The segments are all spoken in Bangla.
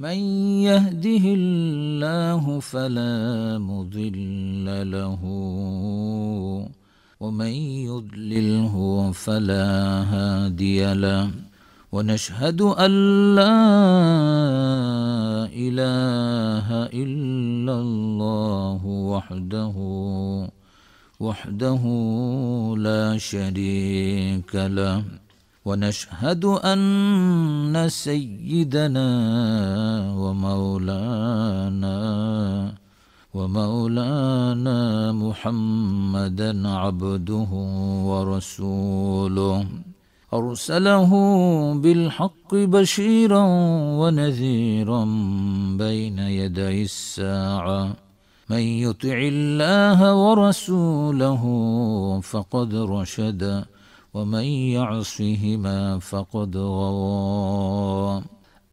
من يهده الله فلا مضل له ومن يضلله فلا هادي له ونشهد ان لا اله الا الله وحده وحده لا شريك له ونشهد أن سيدنا ومولانا ومولانا محمدا عبده ورسوله أرسله بالحق بشيرا ونذيرا بين يدي الساعة من يطع الله ورسوله فقد رشد ومن يعصهما فقد غوى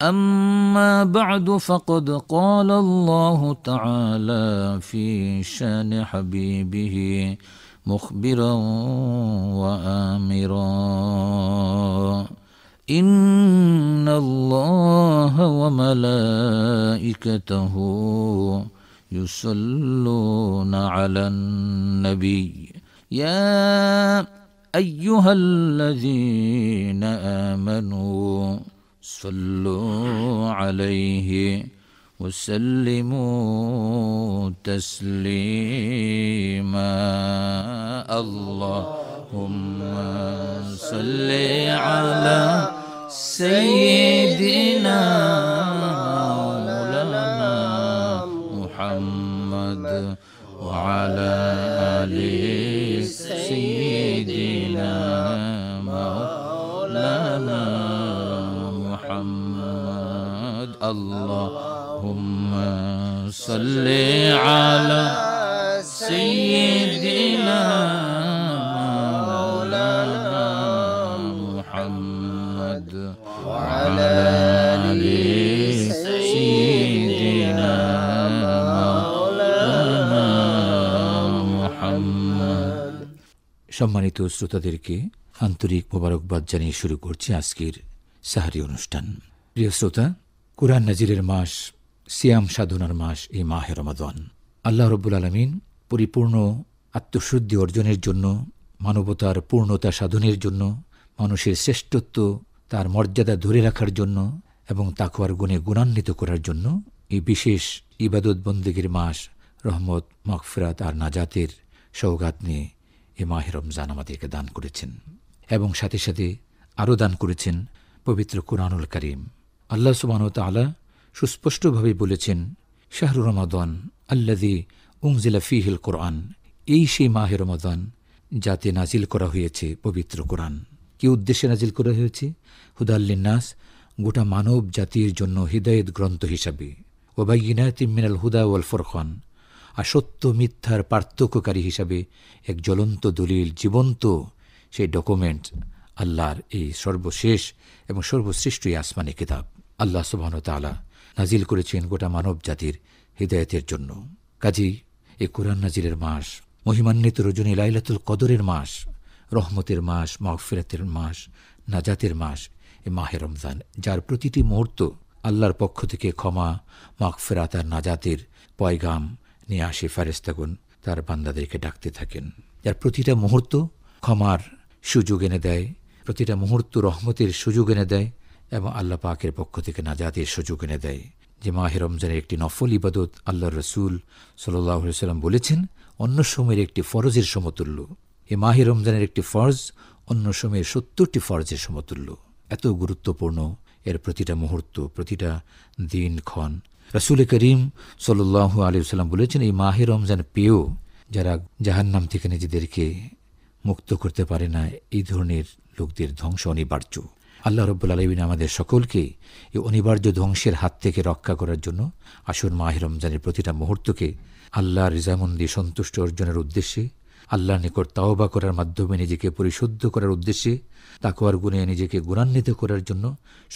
أما بعد فقد قال الله تعالى في شان حبيبه مخبرا وآمرا إن الله وملائكته يصلون على النبي يا أيها الذين آمنوا صلوا عليه وسلموا تسليما اللهم صل على سيدنا مولانا محمد وعلى آله سيدنا مولانا محمد اللهم صل على سيدنا সম্মানিত শ্রোতাদেরকে আন্তরিক মোবারকবাদ জানিয়ে শুরু করছি আজকের সাহারি অনুষ্ঠান প্রিয় শ্রোতা কোরআন নাজিরের মাস সিয়াম সাধনার মাস এই মাহে রমাদন আল্লাহ রব্বুল আলমিন পরিপূর্ণ আত্মশুদ্ধি অর্জনের জন্য মানবতার পূর্ণতা সাধনের জন্য মানুষের শ্রেষ্ঠত্ব তার মর্যাদা ধরে রাখার জন্য এবং তাকুয়ার গুণে গুণান্বিত করার জন্য এই বিশেষ ইবাদত বন্দীগীর মাস রহমত মকফরাত আর নাজাতের সৌগাত নিয়ে এ মাহে রমজান আমাদেরকে দান করেছেন এবং সাথে সাথে আরও দান করেছেন পবিত্র কোরআনুল করিম আল্লাহ সুবানত আলা সুস্পষ্টভাবে বলেছেন শাহরু রমাদন আল্লাদি উংজিলা ফিহিল কোরআন এই সেই মাহে রমাদন যাতে নাজিল করা হয়েছে পবিত্র কোরআন কি উদ্দেশ্যে নাজিল করা হয়েছে হুদাল্লিনাস গোটা মানব জাতির জন্য হৃদয়ত গ্রন্থ হিসাবে ওবাইনাত মিনাল হুদা ওয়াল ফোরখান আর সত্য মিথ্যার পার্থক্যকারী হিসাবে এক জ্বলন্ত দলিল জীবন্ত সেই ডকুমেন্ট আল্লাহর এই সর্বশেষ এবং সর্বশ্রেষ্ঠ এই আসমানি কিতাব আল্লাহ সুবাহতালা নাজিল করেছেন গোটা মানব জাতির হৃদায়তের জন্য কাজী এ কোরআন নাজিলের মাস মহিমান্বিত রজনী লাইলাতুল কদরের মাস রহমতের মাস মাহফিরাতের মাস নাজাতের মাস এ মাহে রমজান যার প্রতিটি মুহূর্ত আল্লাহর পক্ষ থেকে ক্ষমা মাগফেরাত আর নাজাতের পয়গাম নিয়ে আসে ফারেস্তাগুন তার বান্দাদেরকে ডাকতে থাকেন যার প্রতিটা মুহূর্ত ক্ষমার সুযোগ এনে দেয় প্রতিটা মুহূর্ত রহমতের সুযোগ এনে দেয় এবং আল্লাহ পাকের পক্ষ থেকে নাজাতের সুযোগ এনে দেয় যে মাহে রমজানের একটি নফল ইবাদত আল্লাহ রসুল সাল্লাহ সাল্লাম বলেছেন অন্য সময়ের একটি ফরজের সমতুল্য এ মাহে রমজানের একটি ফরজ অন্য সময়ের সত্তরটি ফরজের সমতুল্য এত গুরুত্বপূর্ণ এর প্রতিটা মুহূর্ত প্রতিটা দিনক্ষণ রাসুল করিম সাল্লু আলী সাল্লাম বলেছেন এই মাহে রমজান পেয়েও যারা জাহান্নাম থেকে নিজেদেরকে মুক্ত করতে পারে না এই ধরনের লোকদের ধ্বংস অনিবার্য আল্লাহ রব্বুল আলমিন আমাদের সকলকে এই অনিবার্য ধ্বংসের হাত থেকে রক্ষা করার জন্য আসুন মাহে রমজানের প্রতিটা মুহূর্তকে আল্লাহ রিজামন্দি সন্তুষ্ট অর্জনের উদ্দেশ্যে আল্লাহর নিকট তাওবা করার মাধ্যমে নিজেকে পরিশুদ্ধ করার উদ্দেশ্যে তাকোয়ার গুণে নিজেকে গুণান্বিত করার জন্য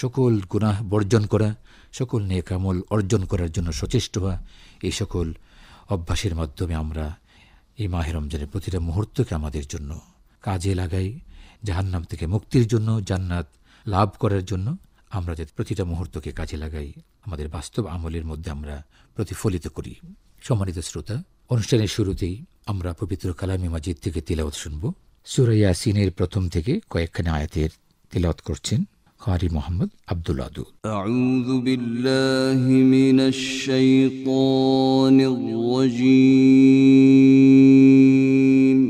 সকল গুণাহ বর্জন করা সকল নেকামল অর্জন করার জন্য সচেষ্ট হওয়া এই সকল অভ্যাসের মাধ্যমে আমরা এই মাহের রমজানের প্রতিটা মুহূর্তকে আমাদের জন্য কাজে লাগাই জাহান্নাম থেকে মুক্তির জন্য জান্নাত লাভ করার জন্য আমরা যাতে প্রতিটা মুহূর্তকে কাজে লাগাই আমাদের বাস্তব আমলের মধ্যে আমরা প্রতিফলিত করি সম্মানিত শ্রোতা অনুষ্ঠানের শুরুতেই আমরা পবিত্র কালামি মাজিদ থেকে তিলাওয়াত শুনব সুরাইয়া সিনের প্রথম থেকে কয়েকখানি আয়াতের তিলাওয়াত করছেন قاری محمد عبدالعدود اعوذ باللہ من الشیطان الرجیم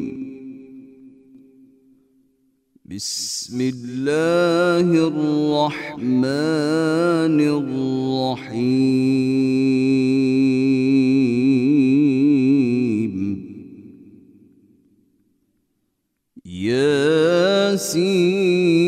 بسم اللہ الرحمن الرحیم یاسین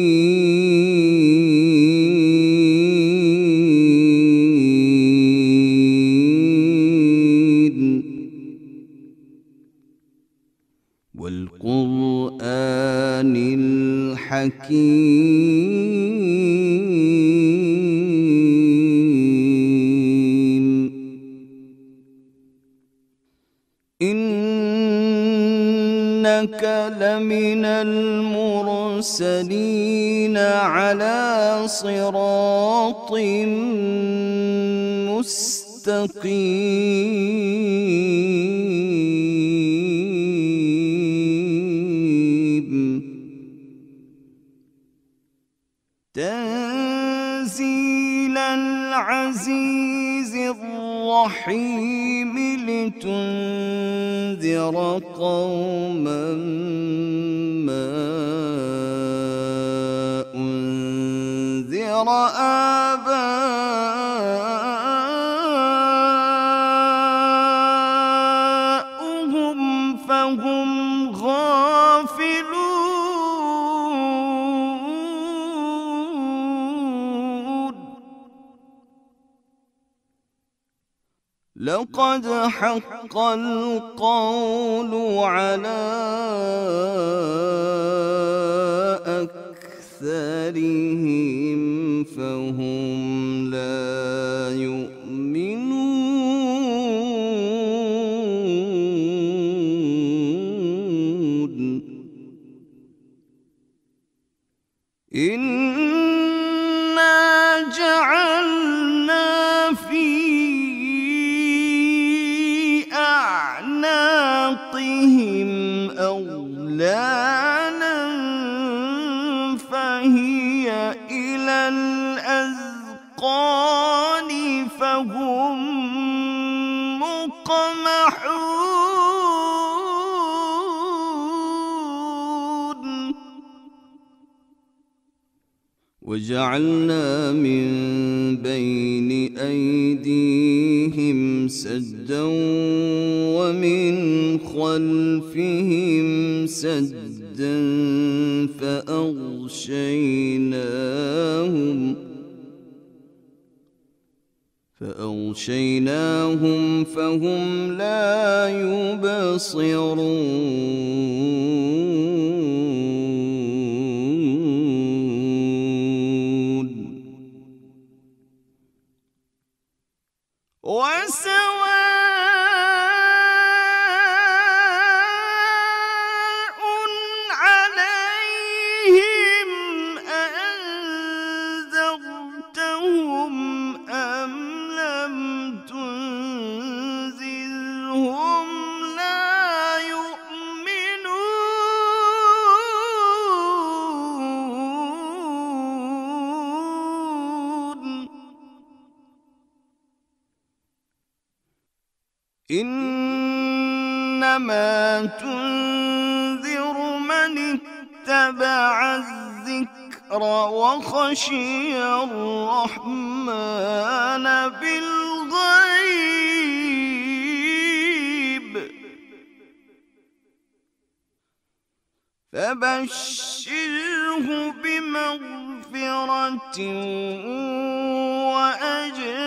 القرآن الحكيم إنك لمن المرسلين على صراط مستقيم الرحيم لتنذر قوما ما أنذر آه قد حق القول على أكثرهم فهم لا يؤمنون وجعلنا من بين أيديهم سدا ومن خلفهم سدا فأغشيناهم فأغشيناهم فهم لا يبصرون soon. الذكر وخشي الرحمن بالغيب فبشره بمغفرة وأجر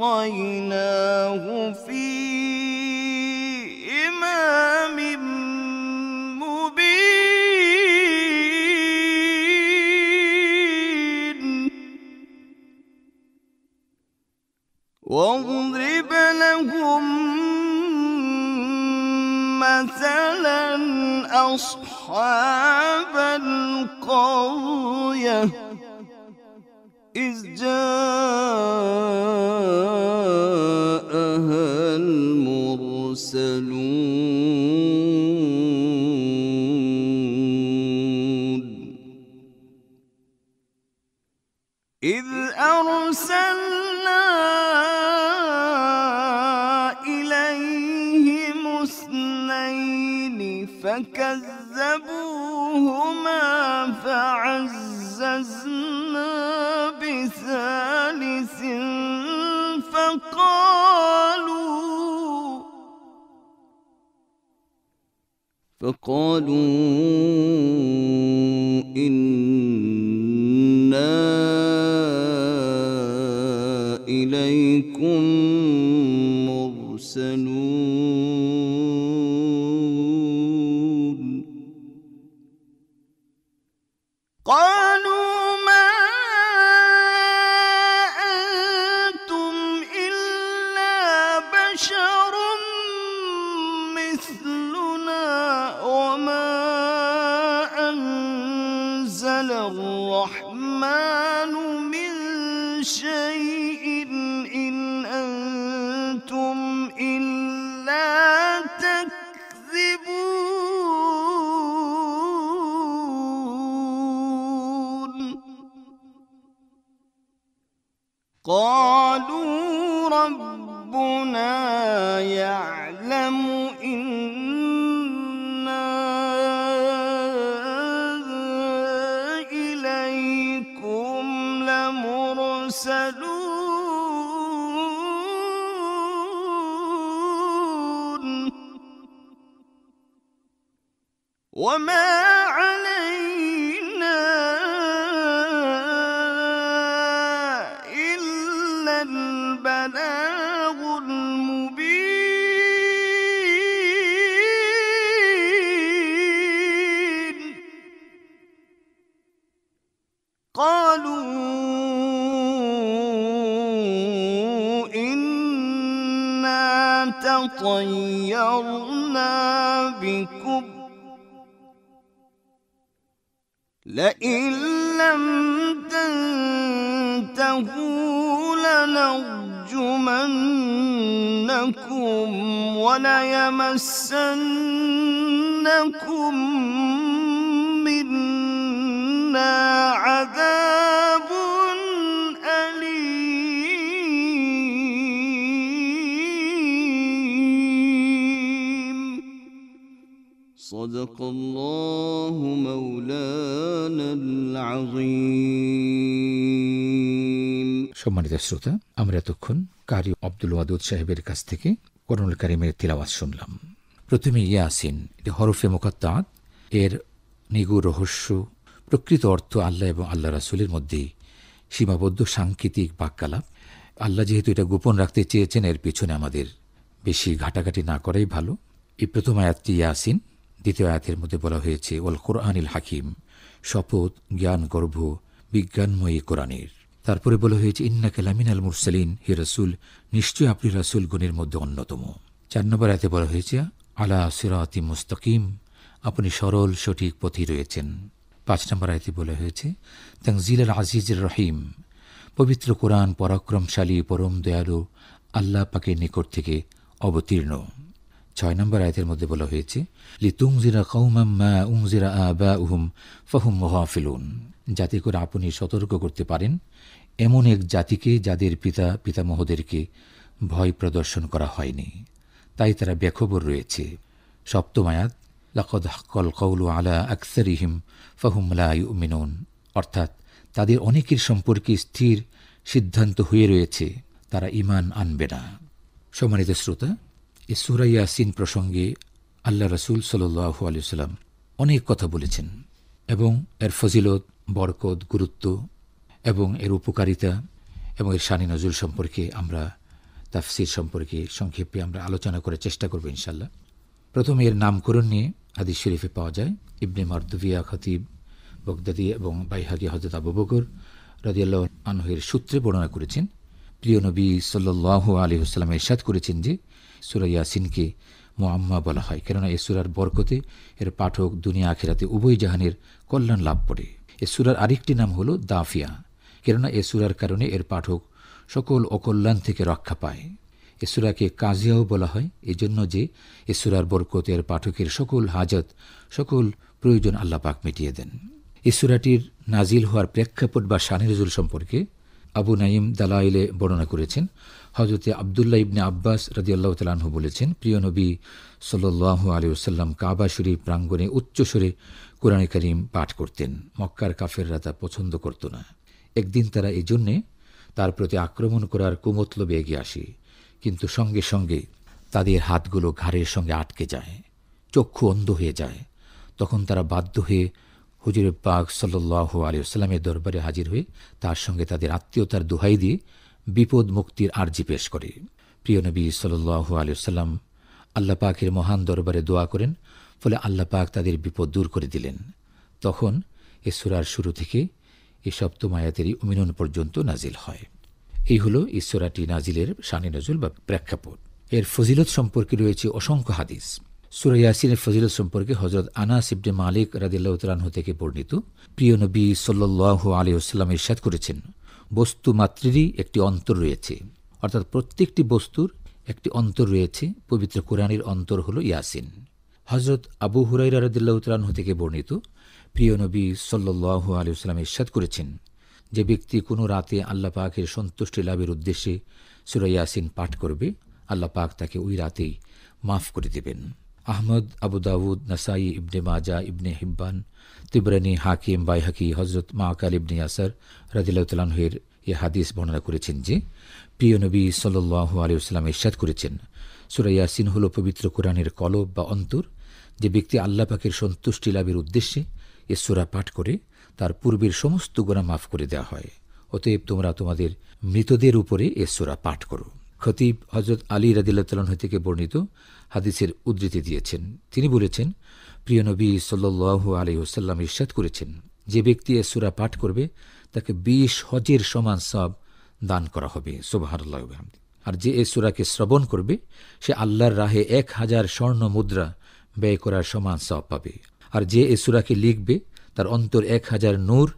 وأسقيناه في إمام مبين واضرب لهم مثلا أصحاب القرية إذ جاءوا المرسلون إذ أرسلنا إليهم اثنين فكذبوهما فعززنا بثالث فقالوا إنا إليكم مرسلون وما علينا إلا البلاغ المبين قالوا إنا تطيرنا بك لئن لم تنتهوا لنرجمنكم وليمسنكم منا عذاب صدق الله مولانا العظيم সম্মানিত শ্রোতা আমরা এতক্ষণ কারি আব্দুল ওয়াদুদ সাহেবের কাছ থেকে করুণুল কারিমের তিলাওয়াত শুনলাম প্রথমে ইয়াসিন এটি হরফে মোকাত্তাত এর নিগু রহস্য প্রকৃত অর্থ আল্লাহ এবং আল্লাহ রাসুলের মধ্যে সীমাবদ্ধ সাংকেতিক বাক্যালাপ আল্লাহ যেহেতু এটা গোপন রাখতে চেয়েছেন এর পেছনে আমাদের বেশি ঘাটাঘাটি না করাই ভালো এই প্রথম আয়াতটি ইয়াসিন দ্বিতীয় আয়াতের মধ্যে বলা হয়েছে ওল কোরআনিল হাকিম শপথ জ্ঞান গর্ভ বিজ্ঞানময়ী কোরআনের তারপরে বলা হয়েছে ইন্না কালামিন আল মুরসালিন হি রসুল নিশ্চয় আপনি গুণের মধ্যে অন্যতম চার নম্বর আয়াতে বলা হয়েছে আলা সিরাতি মুস্তাকিম আপনি সরল সঠিক পথে রয়েছেন পাঁচ নম্বর আয়তে বলা হয়েছে তাংজিল আল আজিজুর রহিম পবিত্র কোরআন পরাক্রমশালী পরম দয়ালু আল্লাহ পাকের নিকট থেকে অবতীর্ণ ছয় নম্বর আয়তের মধ্যে বলা হয়েছে লিতুংজিরা উংজিরা উহুম যাতে করে আপনি সতর্ক করতে পারেন এমন এক জাতিকে যাদের পিতা পিতামহদেরকে ভয় প্রদর্শন করা হয়নি তাই তারা বেখবর রয়েছে সপ্তম আয়াত লাকদ হকল কৌলু আলা ইহিম ফাহুমলা মিনুন অর্থাৎ তাদের অনেকের সম্পর্কে স্থির সিদ্ধান্ত হয়ে রয়েছে তারা ইমান আনবে না সম্মানিত শ্রোতা এ ইয়াসিন প্রসঙ্গে আল্লাহ রসুল সাল্লু সাল্লাম অনেক কথা বলেছেন এবং এর ফজিলত বরকত গুরুত্ব এবং এর উপকারিতা এবং এর সানি নজরুল সম্পর্কে আমরা তাফসির সম্পর্কে সংক্ষেপে আমরা আলোচনা করার চেষ্টা করব ইনশাল্লাহ প্রথমে এর নামকরণ নিয়ে হাদিস শরীফে পাওয়া যায় ইবনে মারদুবিয়া খতিব বগদাদি এবং বাইহাগি হজরত আবু বকর রাজিয়াল্লাহ আনহের সূত্রে বর্ণনা করেছেন প্রিয় নবী সাল্লু আলী হুসালাম এরশাদ করেছেন যে সুরা ইয়াসিনকে মোয়াম্মা বলা হয় কেননা এ সুরার বরকতে এর পাঠক দুনিয়া আখেরাতে উভয় জাহানের কল্যাণ লাভ করে এ সুরার আরেকটি নাম হলো দাফিয়া কেননা এ সুরার কারণে এর পাঠক সকল অকল্যাণ থেকে রক্ষা পায় এ সুরাকে কাজিয়াও বলা হয় এজন্য যে এ সুরার এর পাঠকের সকল হাজত সকল প্রয়োজন আল্লাপাক মিটিয়ে দেন এ সুরাটির নাজিল হওয়ার প্রেক্ষাপট বা সানিরজুল সম্পর্কে আবু নাইম দালাইলে বর্ণনা করেছেন হজরতে আবদুল্লাহ ইবনে আব্বাস রাজিয়াল্লাহ তালাহু বলেছেন প্রিয় নবী সাল্লু আলী ওসাল্লাম কাবা শরীর প্রাঙ্গণে উচ্চস্বরে কোরআনে করিম পাঠ করতেন মক্কার কাফেররা তা পছন্দ করত না একদিন তারা এই জন্যে তার প্রতি আক্রমণ করার কুমতলবে এগিয়ে আসে কিন্তু সঙ্গে সঙ্গে তাদের হাতগুলো ঘাড়ের সঙ্গে আটকে যায় চক্ষু অন্ধ হয়ে যায় তখন তারা বাধ্য হয়ে হুজুরে পাক সাল্লাহ আলিয়াস্লামের দরবারে হাজির হয়ে তার সঙ্গে তাদের আত্মীয়তার দোহাই দিয়ে বিপদ মুক্তির আর্জি পেশ করে প্রিয় নবী সাল্লু আলিয়াল্লাম আল্লাহ মহান দরবারে দোয়া করেন ফলে আল্লাপাক তাদের বিপদ দূর করে দিলেন তখন এ সুরার শুরু থেকে এ সপ্তমায়াতেরই উমিনন পর্যন্ত নাজিল হয় এই হল ঈশ্বরাটি নাজিলের শানি নজুল বা প্রেক্ষাপট এর ফজিলত সম্পর্কে রয়েছে অসংখ্য হাদিস সুরা ইয়াসিনের ফজিলত সম্পর্কে হজরত আনা ইবনে মালিক রাদিল্লাহ হতে থেকে বর্ণিত প্রিয় নবী সাল্লু আলী ইরশাদ করেছেন বস্তু মাত্রেরই একটি অন্তর রয়েছে অর্থাৎ প্রত্যেকটি বস্তুর একটি অন্তর রয়েছে পবিত্র কোরআনের অন্তর হল ইয়াসিন হজরত আবু হুরাই রারদুল্লাহতালাহ থেকে বর্ণিত প্রিয় নবী সাল্লু আলিয়াল্লাম ইস্বাদ করেছেন যে ব্যক্তি কোনো রাতে আল্লাহ পাকের সন্তুষ্টি লাভের উদ্দেশ্যে সুরা ইয়াসিন পাঠ করবে আল্লাহ পাক তাকে ওই রাতেই মাফ করে দেবেন আহমদ আবু দাউদ নাসাই ইবনে মাজা ইবনে হিব্বান তিব্রানী হাকিম বাই হাকি হজরত মা কালিবনি আসার রাজিল্লাহতালাহের এ হাদিস বর্ণনা করেছেন যে প্রিয় নবী সাল্লু আলিউসালাম ইরশাদ করেছেন সুরাইয়াসিন হল পবিত্র কোরআনের কলব বা অন্তর যে ব্যক্তি আল্লাহ সন্তুষ্টি লাভের উদ্দেশ্যে এ সুরা পাঠ করে তার পূর্বের সমস্ত গোনা মাফ করে দেওয়া হয় অতএব তোমরা তোমাদের মৃতদের উপরে এ সুরা পাঠ করো খতিব হজরত আলী রাদিল্লাহ থেকে বর্ণিত হাদিসের উদ্ধৃতি দিয়েছেন তিনি বলেছেন প্রিয় নবী সাল্লু আলী ওসাল্লাম ইরশাদ করেছেন যে ব্যক্তি এ সুরা পাঠ করবে তাকে বিশ হজের সমান সব দান করা হবে সোবাহারুল্লাহ আর যে এ সুরাকে শ্রবণ করবে সে আল্লাহর রাহে এক হাজার স্বর্ণ মুদ্রা ব্যয় করার সমান সব পাবে আর যে এ সুরাকে লিখবে তার অন্তর এক হাজার নূর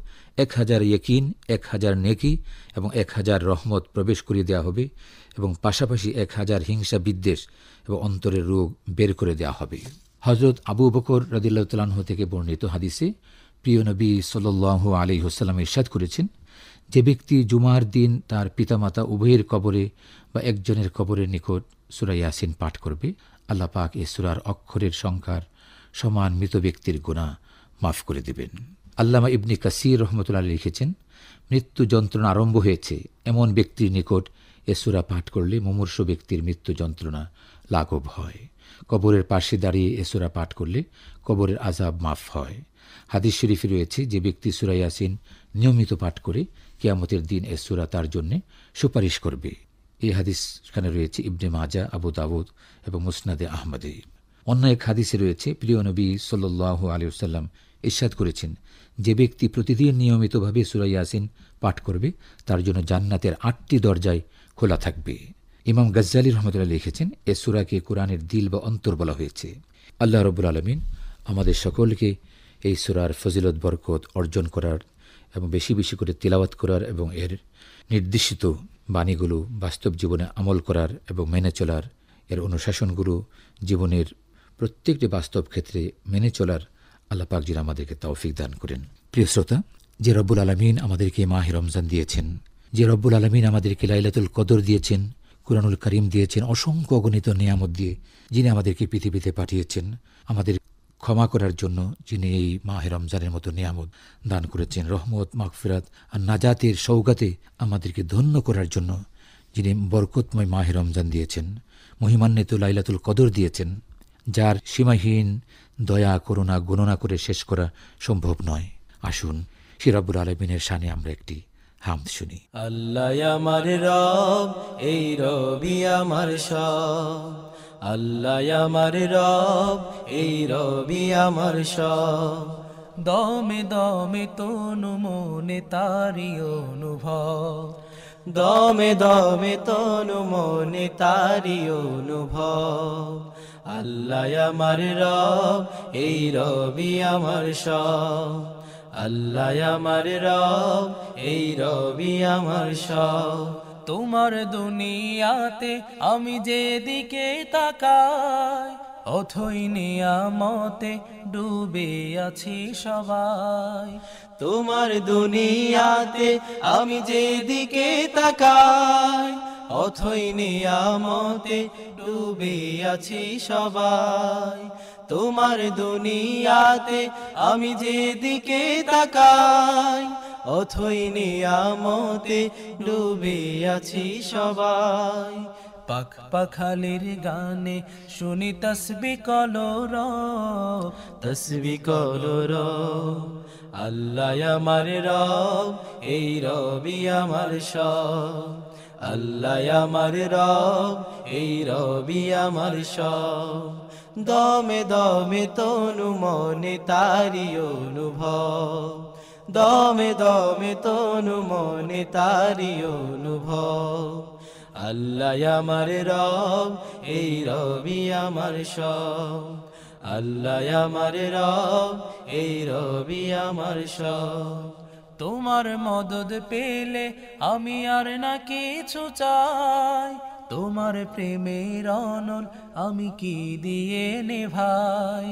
এক হাজার ইয়কিন এক হাজার নেকি এবং এক হাজার রহমত প্রবেশ করিয়ে দেওয়া হবে এবং পাশাপাশি এক হাজার হিংসা বিদ্বেষ এবং অন্তরের রোগ বের করে দেওয়া হবে হজরত আবু বকর রদিল্লাহতালাহ থেকে বর্ণিত হাদিসে প্রিয় নবী সোল্লাহ আলী হোসালাম ইরশাদ করেছেন যে ব্যক্তি জুমার দিন তার পিতামাতা উভয়ের কবরে বা একজনের কবরের নিকট সুরা ইয়াসিন পাঠ করবে আল্লাপাক এ সুরার অক্ষরের সংখ্যার সমান মৃত ব্যক্তির গুণা মাফ করে দেবেন আল্লামা ইবনি কাসির রহমতুল্লাহ লিখেছেন মৃত্যু যন্ত্রণা আরম্ভ হয়েছে এমন ব্যক্তির নিকট এ সুরা পাঠ করলে মুমূর্ষ ব্যক্তির মৃত্যু যন্ত্রণা লাঘব হয় কবরের পাশে দাঁড়িয়ে এসুরা পাঠ করলে কবরের আজাব মাফ হয় হাদিস শরীফে রয়েছে যে ব্যক্তি সুরা ইয়াসিন নিয়মিত পাঠ করে কিয়ামতের দিন এসুরা তার জন্যে সুপারিশ করবে এই হাদিসখানে রয়েছে ইবনে মাজা আবু দাউদ এবং মুসনাদে আহমদে অন্য এক হাদিসে রয়েছে প্রিয় নবী সাল্লু আলিউসাল্লাম ইস্বাদ করেছেন যে ব্যক্তি প্রতিদিন নিয়মিতভাবে সুরা ইয়াসিন পাঠ করবে তার জন্য জান্নাতের আটটি দরজায় খোলা থাকবে ইমাম গজ্জালি রহমতুল্লাহ লিখেছেন এ সুরাকে কোরআনের দিল বা অন্তর বলা হয়েছে আল্লাহ রবুল আলমিন আমাদের সকলকে এই সুরার ফজিলত বরকত অর্জন করার এবং বেশি বেশি করে তিলাবাত করার এবং এর নির্দেশিত বাণীগুলো বাস্তব জীবনে আমল করার এবং মেনে চলার এর অনুশাসনগুলো জীবনের প্রত্যেকটি বাস্তব ক্ষেত্রে মেনে চলার আল্লাপাক যেন আমাদেরকে তৌফিক দান করেন প্রিয় শ্রোতা যে রব্বুল আলমিন আমাদেরকে মাহে রমজান দিয়েছেন যে রব্বুল আলমিন আমাদেরকে লাইলাতুল কদর দিয়েছেন কুরানুল করিম দিয়েছেন অসংখ্য অগণিত নিয়ামত দিয়ে যিনি আমাদেরকে পৃথিবীতে পাঠিয়েছেন আমাদের ক্ষমা করার জন্য যিনি এই মাহে রমজানের মতো নিয়ামত দান করেছেন রহমত মাগফিরাত আর নাজাতের সৌগাতে আমাদেরকে ধন্য করার জন্য যিনি বরকতময় মাহে রমজান দিয়েছেন মহিমান্বিত লাইলাতুল কদর দিয়েছেন যার সীমাহীন দয়া করুণা গণনা করে শেষ করা সম্ভব নয় আসুন সিরাবুল আলমিনের সানে আমরা একটি হাম শুনি আল্লাহ আমার রব এই রবি আমার সব আল্লাহ আমার রব এই রবি আমার সব দমে দমে তনু মনে তারি অনুভব দমে দমে তনু মনে তারি অনুভব আল্লাহ আমার রব এই রবি আমার সব আল্লাহ আমার রব এই রবি আমার সব তোমার দুনিয়াতে আমি যেদিকে তাকাই অথই নিয়ামতে ডুবে আছি সবাই তোমার দুনিয়াতে আমি যেদিকে তাকাই অথই নিয়ামতে ডুবে আছি সবাই তোমার দুনিয়াতে আমি যেদিকে তাকাই অথই নিয়ামতে ডুবে আছি সবাই পাখ পাখালির গানে শুনি তসবি কলর তসবি কলর আল্লাহ আমার রব এই রবি আমার সব আল্লাহ আমার রব এই রবি আমার সব দমে দমে তনু মনে তারি অনুভব দমে দমে তনু মনে তারি অনুভব আল্লাহ আমার রব এই রবি আমার সব আল্লাহ আমার রব এই রবি আমার সব তোমার মদদ পেলে আমি আর না কিছু চাই তোমার প্রেমের অনল আমি কি দিয়ে নে ভাই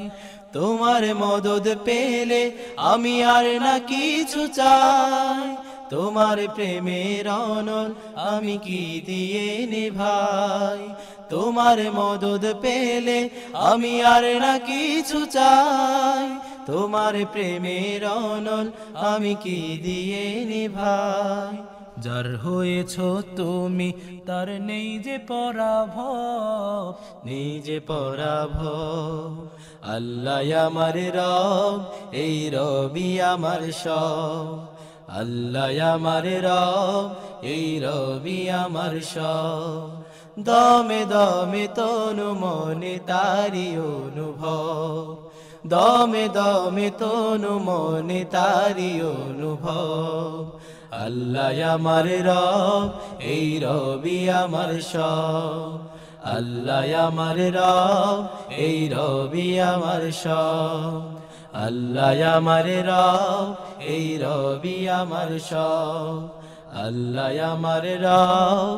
তোমার মদদ পেলে আমি আর না কিছু চাই তোমার প্রেমের অনল আমি কি দিয়ে নে ভাই তোমার মদদ পেলে আমি আর না কিছু চাই তোমার প্রেমের অনল আমি কি দিয়ে নিভাই যার হয়েছ তুমি তার নেই যে পরাভ নেই যে পরাভ আল্লাহ আমার রব এই রবি আমার সব আল্লাহ আমার রব এই রবি আমার সব দমে দমে তনু মনে তারি অনুভব দমে দমে তনু মনে তারি অনুভব আল্লাহ আমার রব এই রবি আমার সব আল্লাহ আমার রব এই রবি আমার সব আল্লাহ আমার রব এই রবি আমার সব আল্লাহ আমার রব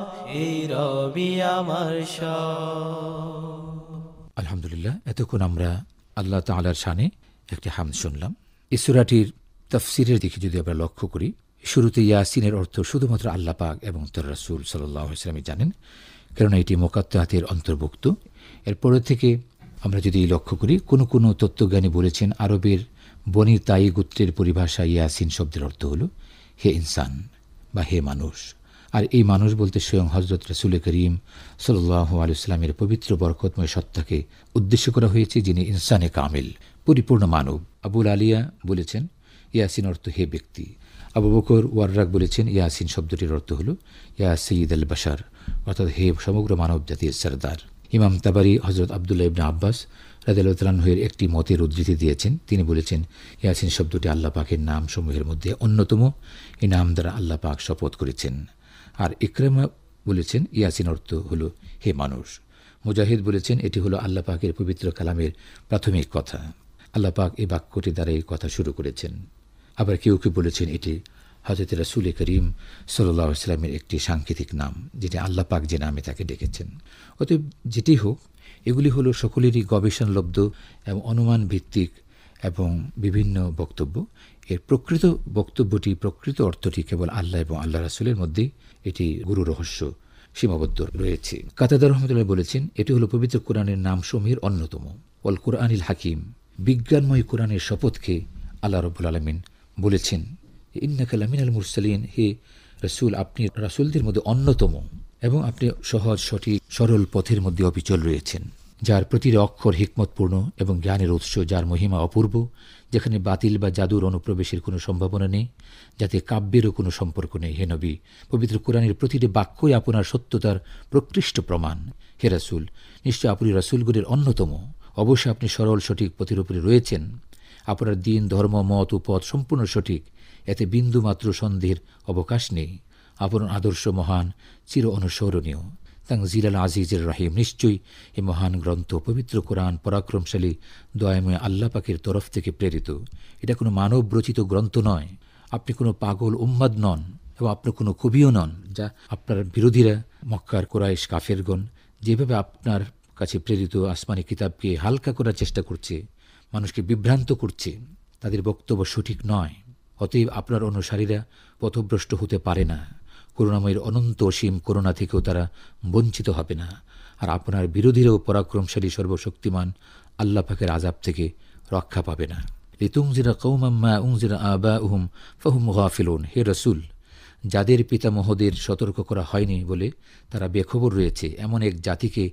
এই রবি আমার সব আলহামদুলিল্লাহ এতক্ষণ আমরা আল্লাহ তালার শানে একটি হাম শুনলাম এই সুরাটির তফসিরের দিকে যদি আমরা লক্ষ্য করি শুরুতে ইয়াসিনের অর্থ শুধুমাত্র আল্লাহ পাক এবং তার রাসুল ইসলামী জানেন কেননা এটি মোকাত্তাহাতের অন্তর্ভুক্ত এরপর থেকে আমরা যদি লক্ষ্য করি কোনো কোনো তত্ত্বজ্ঞানী বলেছেন আরবের বনি তাই গোত্রের পরিভাষা ইয়াসিন শব্দের অর্থ হল হে ইনসান বা হে মানুষ আর এই মানুষ বলতে স্বয়ং হজরত রসুল করিম সাল্লাহ আলুসালামের পবিত্র বরকতময় সত্তাকে উদ্দেশ্য করা হয়েছে যিনি ইনসানে কামিল পরিপূর্ণ মানব আবুল আলিয়া বলেছেন ইয়াসিন অর্থ হে ব্যক্তি আবু বকর ওয়ার্রাক বলেছেন ইয়াসিন শব্দটির অর্থ হল ইয়া সঈদ আল বাসার অর্থাৎ হে সমগ্র মানব জাতির সর্দার ইমাম তাবারি হজরত আবদুল্লাহ ইবনা আব্বাস রাজালতালানহের একটি মতের উদ্ধৃতি দিয়েছেন তিনি বলেছেন ইয়াসিন শব্দটি আল্লাহ পাকের সমূহের মধ্যে অন্যতম এই নাম দ্বারা আল্লাহ পাক শপথ করেছেন আর ইকরেমা বলেছেন ইয়াসিন অর্থ হলো হে মানুষ মুজাহিদ বলেছেন এটি হলো আল্লাহ পাকের পবিত্র কালামের প্রাথমিক কথা আল্লাহ পাক এই বাক্যটি দ্বারা এই কথা শুরু করেছেন আবার কেউ কেউ বলেছেন এটি হজরত রাসুল করিম সাল্লাহ ইসলামের একটি সাংকেতিক নাম যেটি আল্লাহ পাক যে নামে তাকে ডেকেছেন অতএব যেটি হোক এগুলি হলো সকলেরই গবেষণলব্ধ এবং অনুমান ভিত্তিক এবং বিভিন্ন বক্তব্য এর প্রকৃত বক্তব্যটি প্রকৃত অর্থটি কেবল আল্লাহ এবং আল্লাহ রাসুলের মধ্যেই এটি গুরু রহস্য সীমাবদ্ধ রয়েছে কাতাদার রহমতুল্লাহ বলেছেন এটি হল পবিত্র কোরআনের নাম সমীর অন্যতম অল কোরআনিল হাকিম বিজ্ঞানময় কোরআনের শপথকে আল্লাহ রব্বুল আলমিন বলেছেন ইন্না কালামিন আল মুরসালিন হে রসুল আপনি রাসুলদের মধ্যে অন্যতম এবং আপনি সহজ সঠিক সরল পথের মধ্যে অবিচল রয়েছেন যার প্রতিটি অক্ষর হিকমতপূর্ণ এবং জ্ঞানের উৎস যার মহিমা অপূর্ব যেখানে বাতিল বা জাদুর অনুপ্রবেশের কোনো সম্ভাবনা নেই যাতে কাব্যেরও কোনো সম্পর্ক নেই হে নবী পবিত্র কোরআনের প্রতিটি বাক্যই আপনার সত্যতার প্রকৃষ্ট প্রমাণ হে রাসুল নিশ্চয় আপনি রাসুলগুলির অন্যতম অবশ্যই আপনি সরল সঠিক পথের উপরে রয়েছেন আপনার দিন ধর্ম মত ও পথ সম্পূর্ণ সঠিক এতে বিন্দুমাত্র সন্দেহের অবকাশ নেই আপনার আদর্শ মহান চির অনুসরণীয় তাংজিল আল আজিজের রাহিম নিশ্চয়ই এ মহান গ্রন্থ পবিত্র কোরআন পরাক্রমশালী দয়াময় আল্লাহ পাকের তরফ থেকে প্রেরিত এটা কোনো মানব রচিত গ্রন্থ নয় আপনি কোনো পাগল উম্মাদ নন এবং আপনি কোনো কবিও নন যা আপনার বিরোধীরা মক্কার কোরাইশ কাফেরগণ যেভাবে আপনার কাছে প্রেরিত আসমানি কিতাবকে হালকা করার চেষ্টা করছে মানুষকে বিভ্রান্ত করছে তাদের বক্তব্য সঠিক নয় অতএব আপনার অনুসারীরা পথভ্রষ্ট হতে পারে না করুণাময়ের অনন্ত অসীম করুণা থেকেও তারা বঞ্চিত হবে না আর আপনার বিরোধীরাও পরাক্রমশালী সর্বশক্তিমান আল্লাহ পাকের আজাব থেকে রক্ষা পাবে না লিতুংজিরা কৌমাম্মা উংজিরা আবা উহুম ফাহুম গাফিলুন হে রসুল যাদের পিতামহদের সতর্ক করা হয়নি বলে তারা বেখবর রয়েছে এমন এক জাতিকে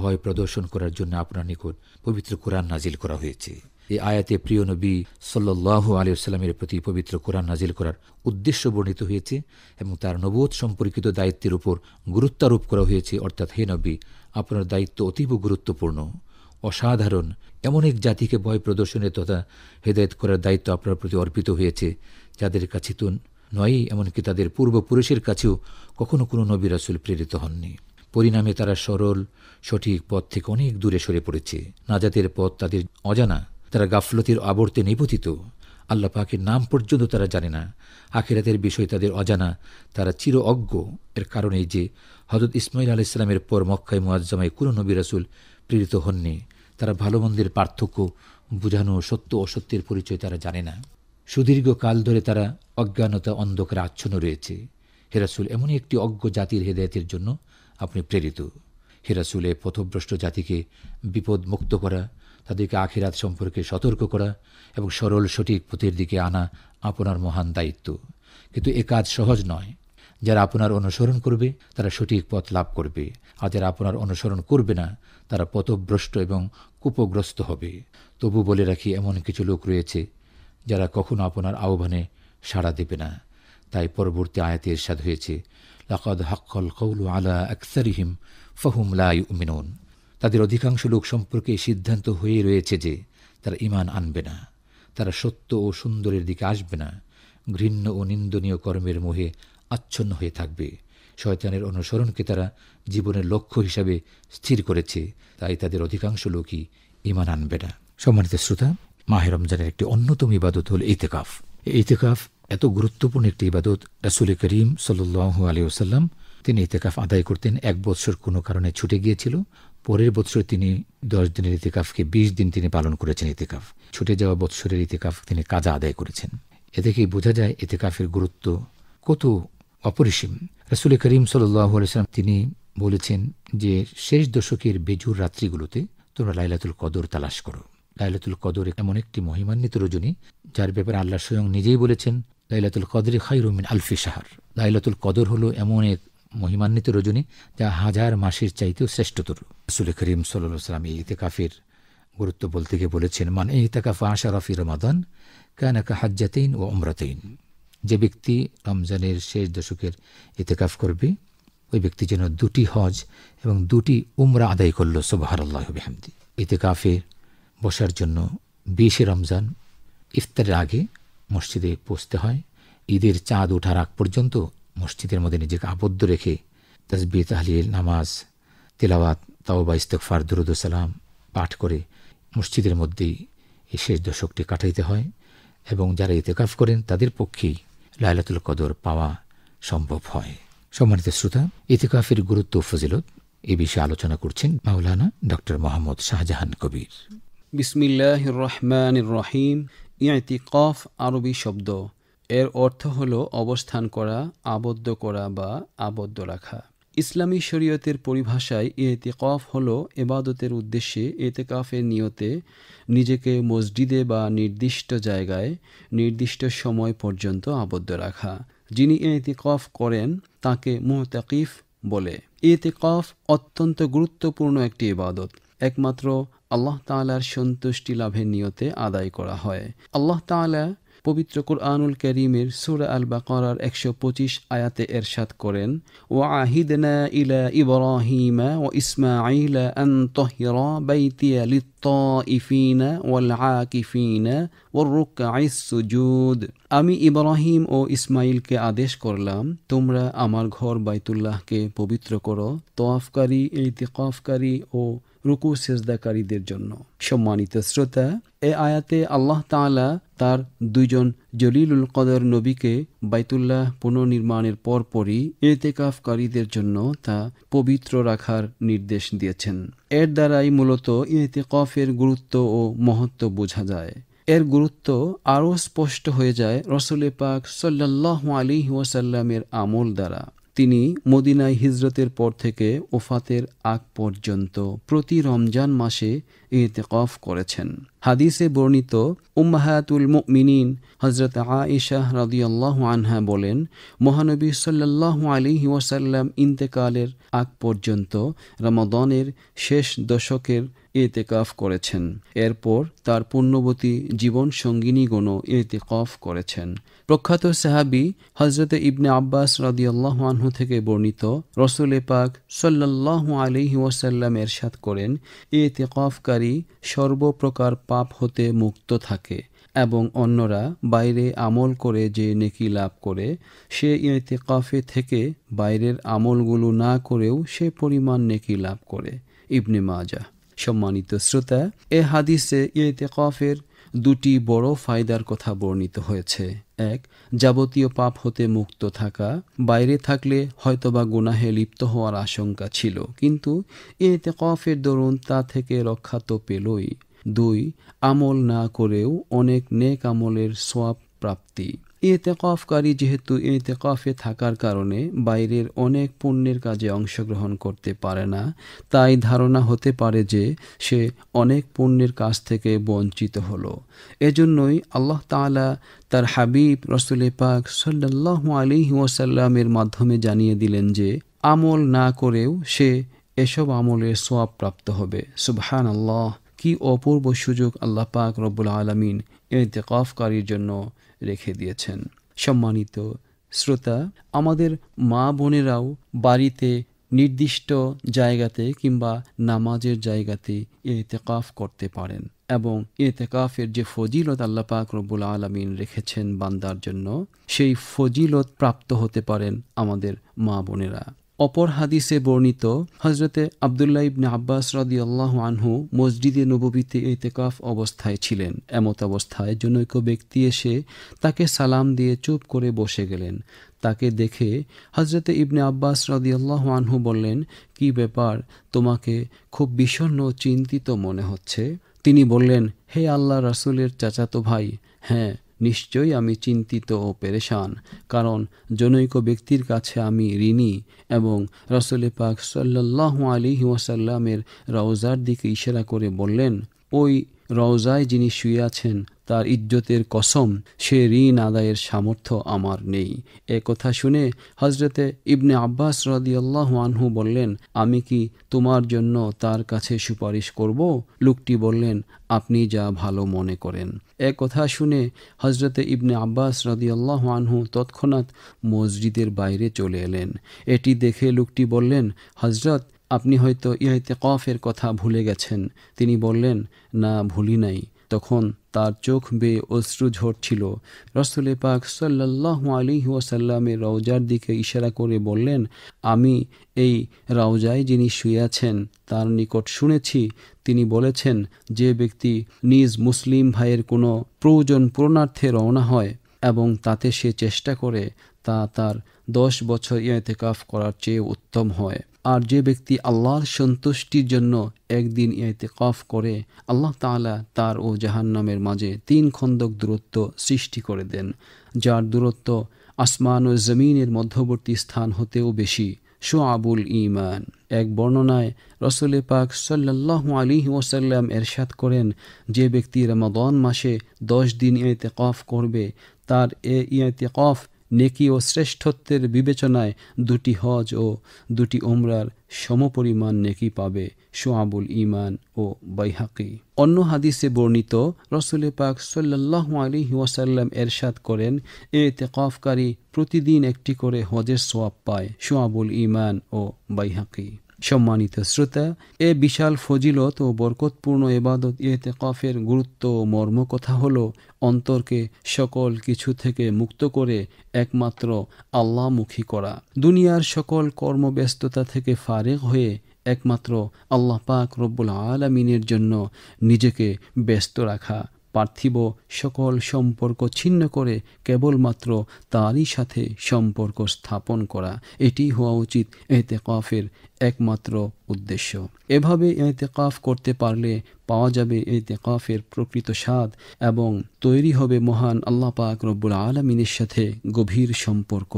ভয় প্রদর্শন করার জন্য আপনার নিকট পবিত্র কোরআন নাজিল করা হয়েছে এই আয়াতে প্রিয় নবী সাল্লু আলিয়াল্লামের প্রতি পবিত্র কোরআন নাজিল করার উদ্দেশ্য বর্ণিত হয়েছে এবং তার নবোধ সম্পর্কিত দায়িত্বের উপর গুরুত্বারোপ করা হয়েছে অর্থাৎ হে নবী আপনার দায়িত্ব অতীব গুরুত্বপূর্ণ অসাধারণ এমন এক জাতিকে ভয় প্রদর্শনের তথা হেদায়ত করার দায়িত্ব আপনার প্রতি অর্পিত হয়েছে যাদের কাছে তো নয়ই এমনকি তাদের পূর্বপুরুষের কাছেও কখনো কোনো নবী রাসুল প্রেরিত হননি পরিণামে তারা সরল সঠিক পথ থেকে অনেক দূরে সরে পড়েছে নাজাতের পথ তাদের অজানা তারা গাফলতির আবর্তে নিবোধিত আল্লাহ পাকের নাম পর্যন্ত তারা জানে না আখিরাতের বিষয় তাদের অজানা তারা চির অজ্ঞ এর কারণে যে হজরত ইসমাইল আল ইসলামের পর মক্কায় মুআজ্জামায় কোনো নবী রাসুল প্রেরিত হননি তারা ভালো মন্দের পার্থক্য বোঝানো সত্য অসত্যের পরিচয় তারা জানে না সুদীর্ঘ কাল ধরে তারা অজ্ঞানতা অন্ধকারে আচ্ছন্ন রয়েছে হেরাসুল এমনই একটি অজ্ঞ জাতির হেদায়তের জন্য আপনি প্রেরিত হেরাসুলে পথভ্রষ্ট জাতিকে বিপদ মুক্ত করা তাদেরকে আখিরাত সম্পর্কে সতর্ক করা এবং সরল সঠিক পথের দিকে আনা আপনার মহান দায়িত্ব কিন্তু এ কাজ সহজ নয় যারা আপনার অনুসরণ করবে তারা সঠিক পথ লাভ করবে আর যারা আপনার অনুসরণ করবে না তারা পথভ্রষ্ট এবং কুপগ্রস্ত হবে তবু বলে রাখি এমন কিছু লোক রয়েছে যারা কখনো আপনার আহ্বানে সাড়া দেবে না তাই পরবর্তী আয়াতে এরশাদ হয়েছে লাকদ হাক্কল কৌল আলা আকসারিহিম ফাহুম লাই উমিনুন তাদের অধিকাংশ লোক সম্পর্কে সিদ্ধান্ত হয়ে রয়েছে যে তারা ইমান আনবে না তারা সত্য ও সুন্দরের দিকে আসবে না ঘৃণ্য ও নিন্দনীয় কর্মের মোহে আচ্ছন্ন হয়ে থাকবে শয়তানের অনুসরণকে তারা জীবনের লক্ষ্য হিসাবে স্থির করেছে তাই তাদের অধিকাংশ লোকই ইমান আনবে না সম্মানিত শ্রোতা মাহে রমজানের একটি অন্যতম ইবাদত হল ইতেকাফ ইতেকাফ এত গুরুত্বপূর্ণ একটি ইবাদত রাসুল করিম সাল্লু আলিয়াল্লাম তিনি ইতেকাফ আদায় করতেন এক বৎসর কোনো কারণে ছুটে গিয়েছিল পরের বছর তিনি দশ দিনের ইতিকাফকে বিশ দিন তিনি পালন করেছেন ইতিকাফ ছুটে যাওয়া বৎসরের ইতিকাফ তিনি কাজা আদায় করেছেন এ থেকেই বোঝা যায় ইতিকাফের গুরুত্ব কত অপরিসীম রাসুল করিম সাল্লাম তিনি বলেছেন যে শেষ দশকের বেজুর রাত্রিগুলোতে তোমরা লাইলাতুল কদর তালাশ করো লাইলাতুল কদর এমন একটি মহিমান্বিত রজনী যার ব্যাপারে আল্লাহ স্বয়ং নিজেই বলেছেন লাইলাতুল কদরে খাই রুমিন আলফি সাহার লাইলাতুল কদর হলো এমন এক মহিমান্বিত রজনী যা হাজার মাসের চাইতেও শ্রেষ্ঠতর রসুল করিম সাল্লাম এই ইতেকাফের গুরুত্ব বলতে গিয়ে বলেছেন মানে এই ইতেকাফ আশা রফি রমাদান কানাকা হাজ্জাতেইন ও অমরাতেইন যে ব্যক্তি রমজানের শেষ দশকের ইতেকাফ করবে ওই ব্যক্তি যেন দুটি হজ এবং দুটি উমরা আদায় করল সোবাহারাল্লাহবিহামদি ইতেকাফে বসার জন্য বিশে রমজান ইফতারের আগে মসজিদে পৌঁছতে হয় ঈদের চাঁদ ওঠার আগ পর্যন্ত মসজিদের মধ্যে নিজেকে আবদ্ধ রেখে তসবি তাহলিল নামাজ তেলাওয়াত তাওবা বা ইস্তেকফার দুরুদ সালাম পাঠ করে মসজিদের মধ্যেই এই শেষ দশকটি কাটাইতে হয় এবং যারা ইতেকাফ করেন তাদের পক্ষেই লাইলাতুল কদর পাওয়া সম্ভব হয় সম্মানিত শ্রোতা ইতিকাফের গুরুত্ব ফজিলত এ বিষয়ে আলোচনা করছেন মাওলানা ডক্টর মোহাম্মদ শাহজাহান কবির বিসমিল্লাহ রহমান রহিম ইয়াতিকফ আরবি শব্দ এর অর্থ হল অবস্থান করা আবদ্ধ করা বা আবদ্ধ রাখা ইসলামী শরীয়তের পরিভাষায় কফ হল এবাদতের উদ্দেশ্যে এতেকাফের নিয়তে নিজেকে মসজিদে বা নির্দিষ্ট জায়গায় নির্দিষ্ট সময় পর্যন্ত আবদ্ধ রাখা যিনি এতেকফ করেন তাকে মোহতাকিফ বলে এতেকফ অত্যন্ত গুরুত্বপূর্ণ একটি এবাদত একমাত্র আল্লাহ তালার সন্তুষ্টি লাভের নিয়তে আদায় করা হয় আল্লাহ তালা পবিত্র কুরআনুল করিমের সুরা আল বাকরার একশো পঁচিশ আয়াতে এরশাদ করেন ও আহিদনা ইলা ও আন তহিরা বাইতিয়া লিত্তাইফিনা ওয়াল আকিফিনা ওয়ার রুকআইস সুজুদ আমি ইব্রাহিম ও ইসমাইলকে আদেশ করলাম তোমরা আমার ঘর বাইতুল্লাহকে পবিত্র করো তোয়াফকারী ইতিকাফকারী ও রুকু সেজদাকারীদের জন্য সম্মানিত শ্রোতা এ আয়াতে আল্লাহ তালা তার দুইজন জলিলুল কদর নবীকে বাইতুল্লাহ পুনর্নির্মাণের পরপরই এতেকাফকারীদের জন্য তা পবিত্র রাখার নির্দেশ দিয়েছেন এর দ্বারাই মূলত এতেকফের গুরুত্ব ও মহত্ব বোঝা যায় এর গুরুত্ব আরও স্পষ্ট হয়ে যায় রসুল পাক সাল্লাহ আলী ওয়াসাল্লামের আমল দ্বারা তিনি মদিনায় হিজরতের পর থেকে ওফাতের আগ পর্যন্ত প্রতি রমজান মাসে ইতেকফ করেছেন হাদিসে বর্ণিত উম্মাহাতুল মিনীন হজরত আইশাহ রদিয়াল্লাহ আনহা বলেন মহানবী সাল্লাহ আলিহি ওয়াসাল্লাম ইন্তেকালের আগ পর্যন্ত রমাদনের শেষ দশকের ইতেকাফ করেছেন এরপর তার পূর্ণবতী জীবন সঙ্গিনীগণও এতেকফ করেছেন প্রখ্যাত সাহাবি হজরত ইবনে আব্বাস রদিয়াল্লাহ আনহু থেকে বর্ণিত রসুলে পাক সাল্লাহ আলিহি ওয়াসাল্লাম এরশাদ করেন ইতেকফকারী সর্বপ্রকার পাপ হতে মুক্ত থাকে এবং অন্যরা বাইরে আমল করে যে নেকি লাভ করে সে ইতেকাফে থেকে বাইরের আমলগুলো না করেও সে পরিমাণ নেকি লাভ করে ইবনে মাজা সম্মানিত শ্রোতা এ হাদিসে কফের দুটি বড় ফায়দার কথা বর্ণিত হয়েছে এক যাবতীয় পাপ হতে মুক্ত থাকা বাইরে থাকলে হয়তোবা গুনাহে লিপ্ত হওয়ার আশঙ্কা ছিল কিন্তু কফের দরুন তা থেকে রক্ষা তো পেলই দুই আমল না করেও অনেক নেক আমলের সোয়াব প্রাপ্তি ইতেকাফকারী যেহেতু ইতেকাফে থাকার কারণে বাইরের অনেক পুণ্যের কাজে অংশগ্রহণ করতে পারে না তাই ধারণা হতে পারে যে সে অনেক পুণ্যের কাজ থেকে বঞ্চিত হল এজন্যই আল্লাহ তালা তার হাবিব রসুলে পাক সাল্লাহ আলী ওয়াসাল্লামের মাধ্যমে জানিয়ে দিলেন যে আমল না করেও সে এসব আমলের সোয়াব প্রাপ্ত হবে সুবহান আল্লাহ কি অপূর্ব সুযোগ আল্লাহ পাক রব্বুল আলমিন ইতেকাফকারীর জন্য রেখে দিয়েছেন সম্মানিত শ্রোতা আমাদের মা বোনেরাও বাড়িতে নির্দিষ্ট জায়গাতে কিংবা নামাজের জায়গাতে ইতেকাফ করতে পারেন এবং ইতেকাফের যে ফজিলত আল্লাপাক রব্বুল আলমিন রেখেছেন বান্দার জন্য সেই ফজিলত প্রাপ্ত হতে পারেন আমাদের মা বোনেরা অপর হাদিসে বর্ণিত হজরতে আবদুল্লাহ ইবনে আব্বাস রদি আল্লাহ আনহু মসজিদে নবীতে ইতেকাফ অবস্থায় ছিলেন এমত অবস্থায় জনৈক ব্যক্তি এসে তাকে সালাম দিয়ে চুপ করে বসে গেলেন তাকে দেখে হজরতে ইবনে আব্বাস রদি আল্লাহ আনহু বললেন কি ব্যাপার তোমাকে খুব বিষণ্ন চিন্তিত মনে হচ্ছে তিনি বললেন হে আল্লাহ রাসুলের চাচাতো ভাই হ্যাঁ নিশ্চয়ই আমি চিন্তিত ও পেরেশান কারণ জনৈক ব্যক্তির কাছে আমি ঋণী এবং রসলে পাক সাল্লাহ আলী ওয়াসাল্লামের রওজার দিকে ইশারা করে বললেন ওই রওজায় যিনি শুয়ে আছেন তার ইজ্জতের কসম সে ঋণ আদায়ের সামর্থ্য আমার নেই এ কথা শুনে হজরতে ইবনে আব্বাস রদিয়াল্লাহ আনহু বললেন আমি কি তোমার জন্য তার কাছে সুপারিশ করব লোকটি বললেন আপনি যা ভালো মনে করেন এ কথা শুনে হজরতে ইবনে আব্বাস রদিয়াল্লাহ আনহু তৎক্ষণাৎ মসজিদের বাইরে চলে এলেন এটি দেখে লোকটি বললেন হজরত আপনি হয়তো ইয়েতে কফের কথা ভুলে গেছেন তিনি বললেন না ভুলি নাই তখন তার চোখ বেয়ে অশ্রু ঝরছিল রসুলে পাক সাল্লাহ আলী ওয়াসাল্লামের রওজার দিকে ইশারা করে বললেন আমি এই রওজায় যিনি শুয়ে আছেন তার নিকট শুনেছি তিনি বলেছেন যে ব্যক্তি নিজ মুসলিম ভাইয়ের কোনো প্রয়োজন পূরণার্থে রওনা হয় এবং তাতে সে চেষ্টা করে তা তার দশ বছর ইয়েতেকাফ করার চেয়ে উত্তম হয় আর যে ব্যক্তি আল্লাহর সন্তুষ্টির জন্য একদিন ইয়েতে কফ করে আল্লাহ তালা তার ও জাহান্নামের মাঝে তিন খন্দক দূরত্ব সৃষ্টি করে দেন যার দূরত্ব আসমান ও জমিনের মধ্যবর্তী স্থান হতেও বেশি শো আবুল ইমান এক বর্ণনায় রসুলে পাক সাল্লাহ আলী ওসাল্লাম এরশাদ করেন যে ব্যক্তি রমাদন মাসে দশ দিন ইয়েতে কফ করবে তার এ ইয়েতে কফ নেকি ও শ্রেষ্ঠত্বের বিবেচনায় দুটি হজ ও দুটি ওমরার সমপরিমাণ নেকি পাবে সোয়াবুল ইমান ও বৈহাকি অন্য হাদিসে বর্ণিত রসুলে পাক সাল্লাহ আলী ওয়াসাল্লাম এরশাদ করেন এ তেকফকারী প্রতিদিন একটি করে হজের সোয়াব পায় সোয়াবুল ইমান ও বৈহাকি সম্মানিত শ্রোতা এ বিশাল ফজিলত ও বরকতপূর্ণ এবাদত কফের গুরুত্ব ও মর্মকথা হল অন্তরকে সকল কিছু থেকে মুক্ত করে একমাত্র আল্লাহমুখী করা দুনিয়ার সকল কর্মব্যস্ততা থেকে ফারেক হয়ে একমাত্র আল্লাহ পাক রব্বুল আলমিনের জন্য নিজেকে ব্যস্ত রাখা পার্থিব সকল সম্পর্ক ছিন্ন করে কেবলমাত্র তারই সাথে সম্পর্ক স্থাপন করা এটি হওয়া উচিত এতেকাফের একমাত্র উদ্দেশ্য এভাবে এতেকাফ করতে পারলে পাওয়া যাবে এতেকাফের প্রকৃত স্বাদ এবং তৈরি হবে মহান আল্লাহ পাক রব্বুল আলমিনের সাথে গভীর সম্পর্ক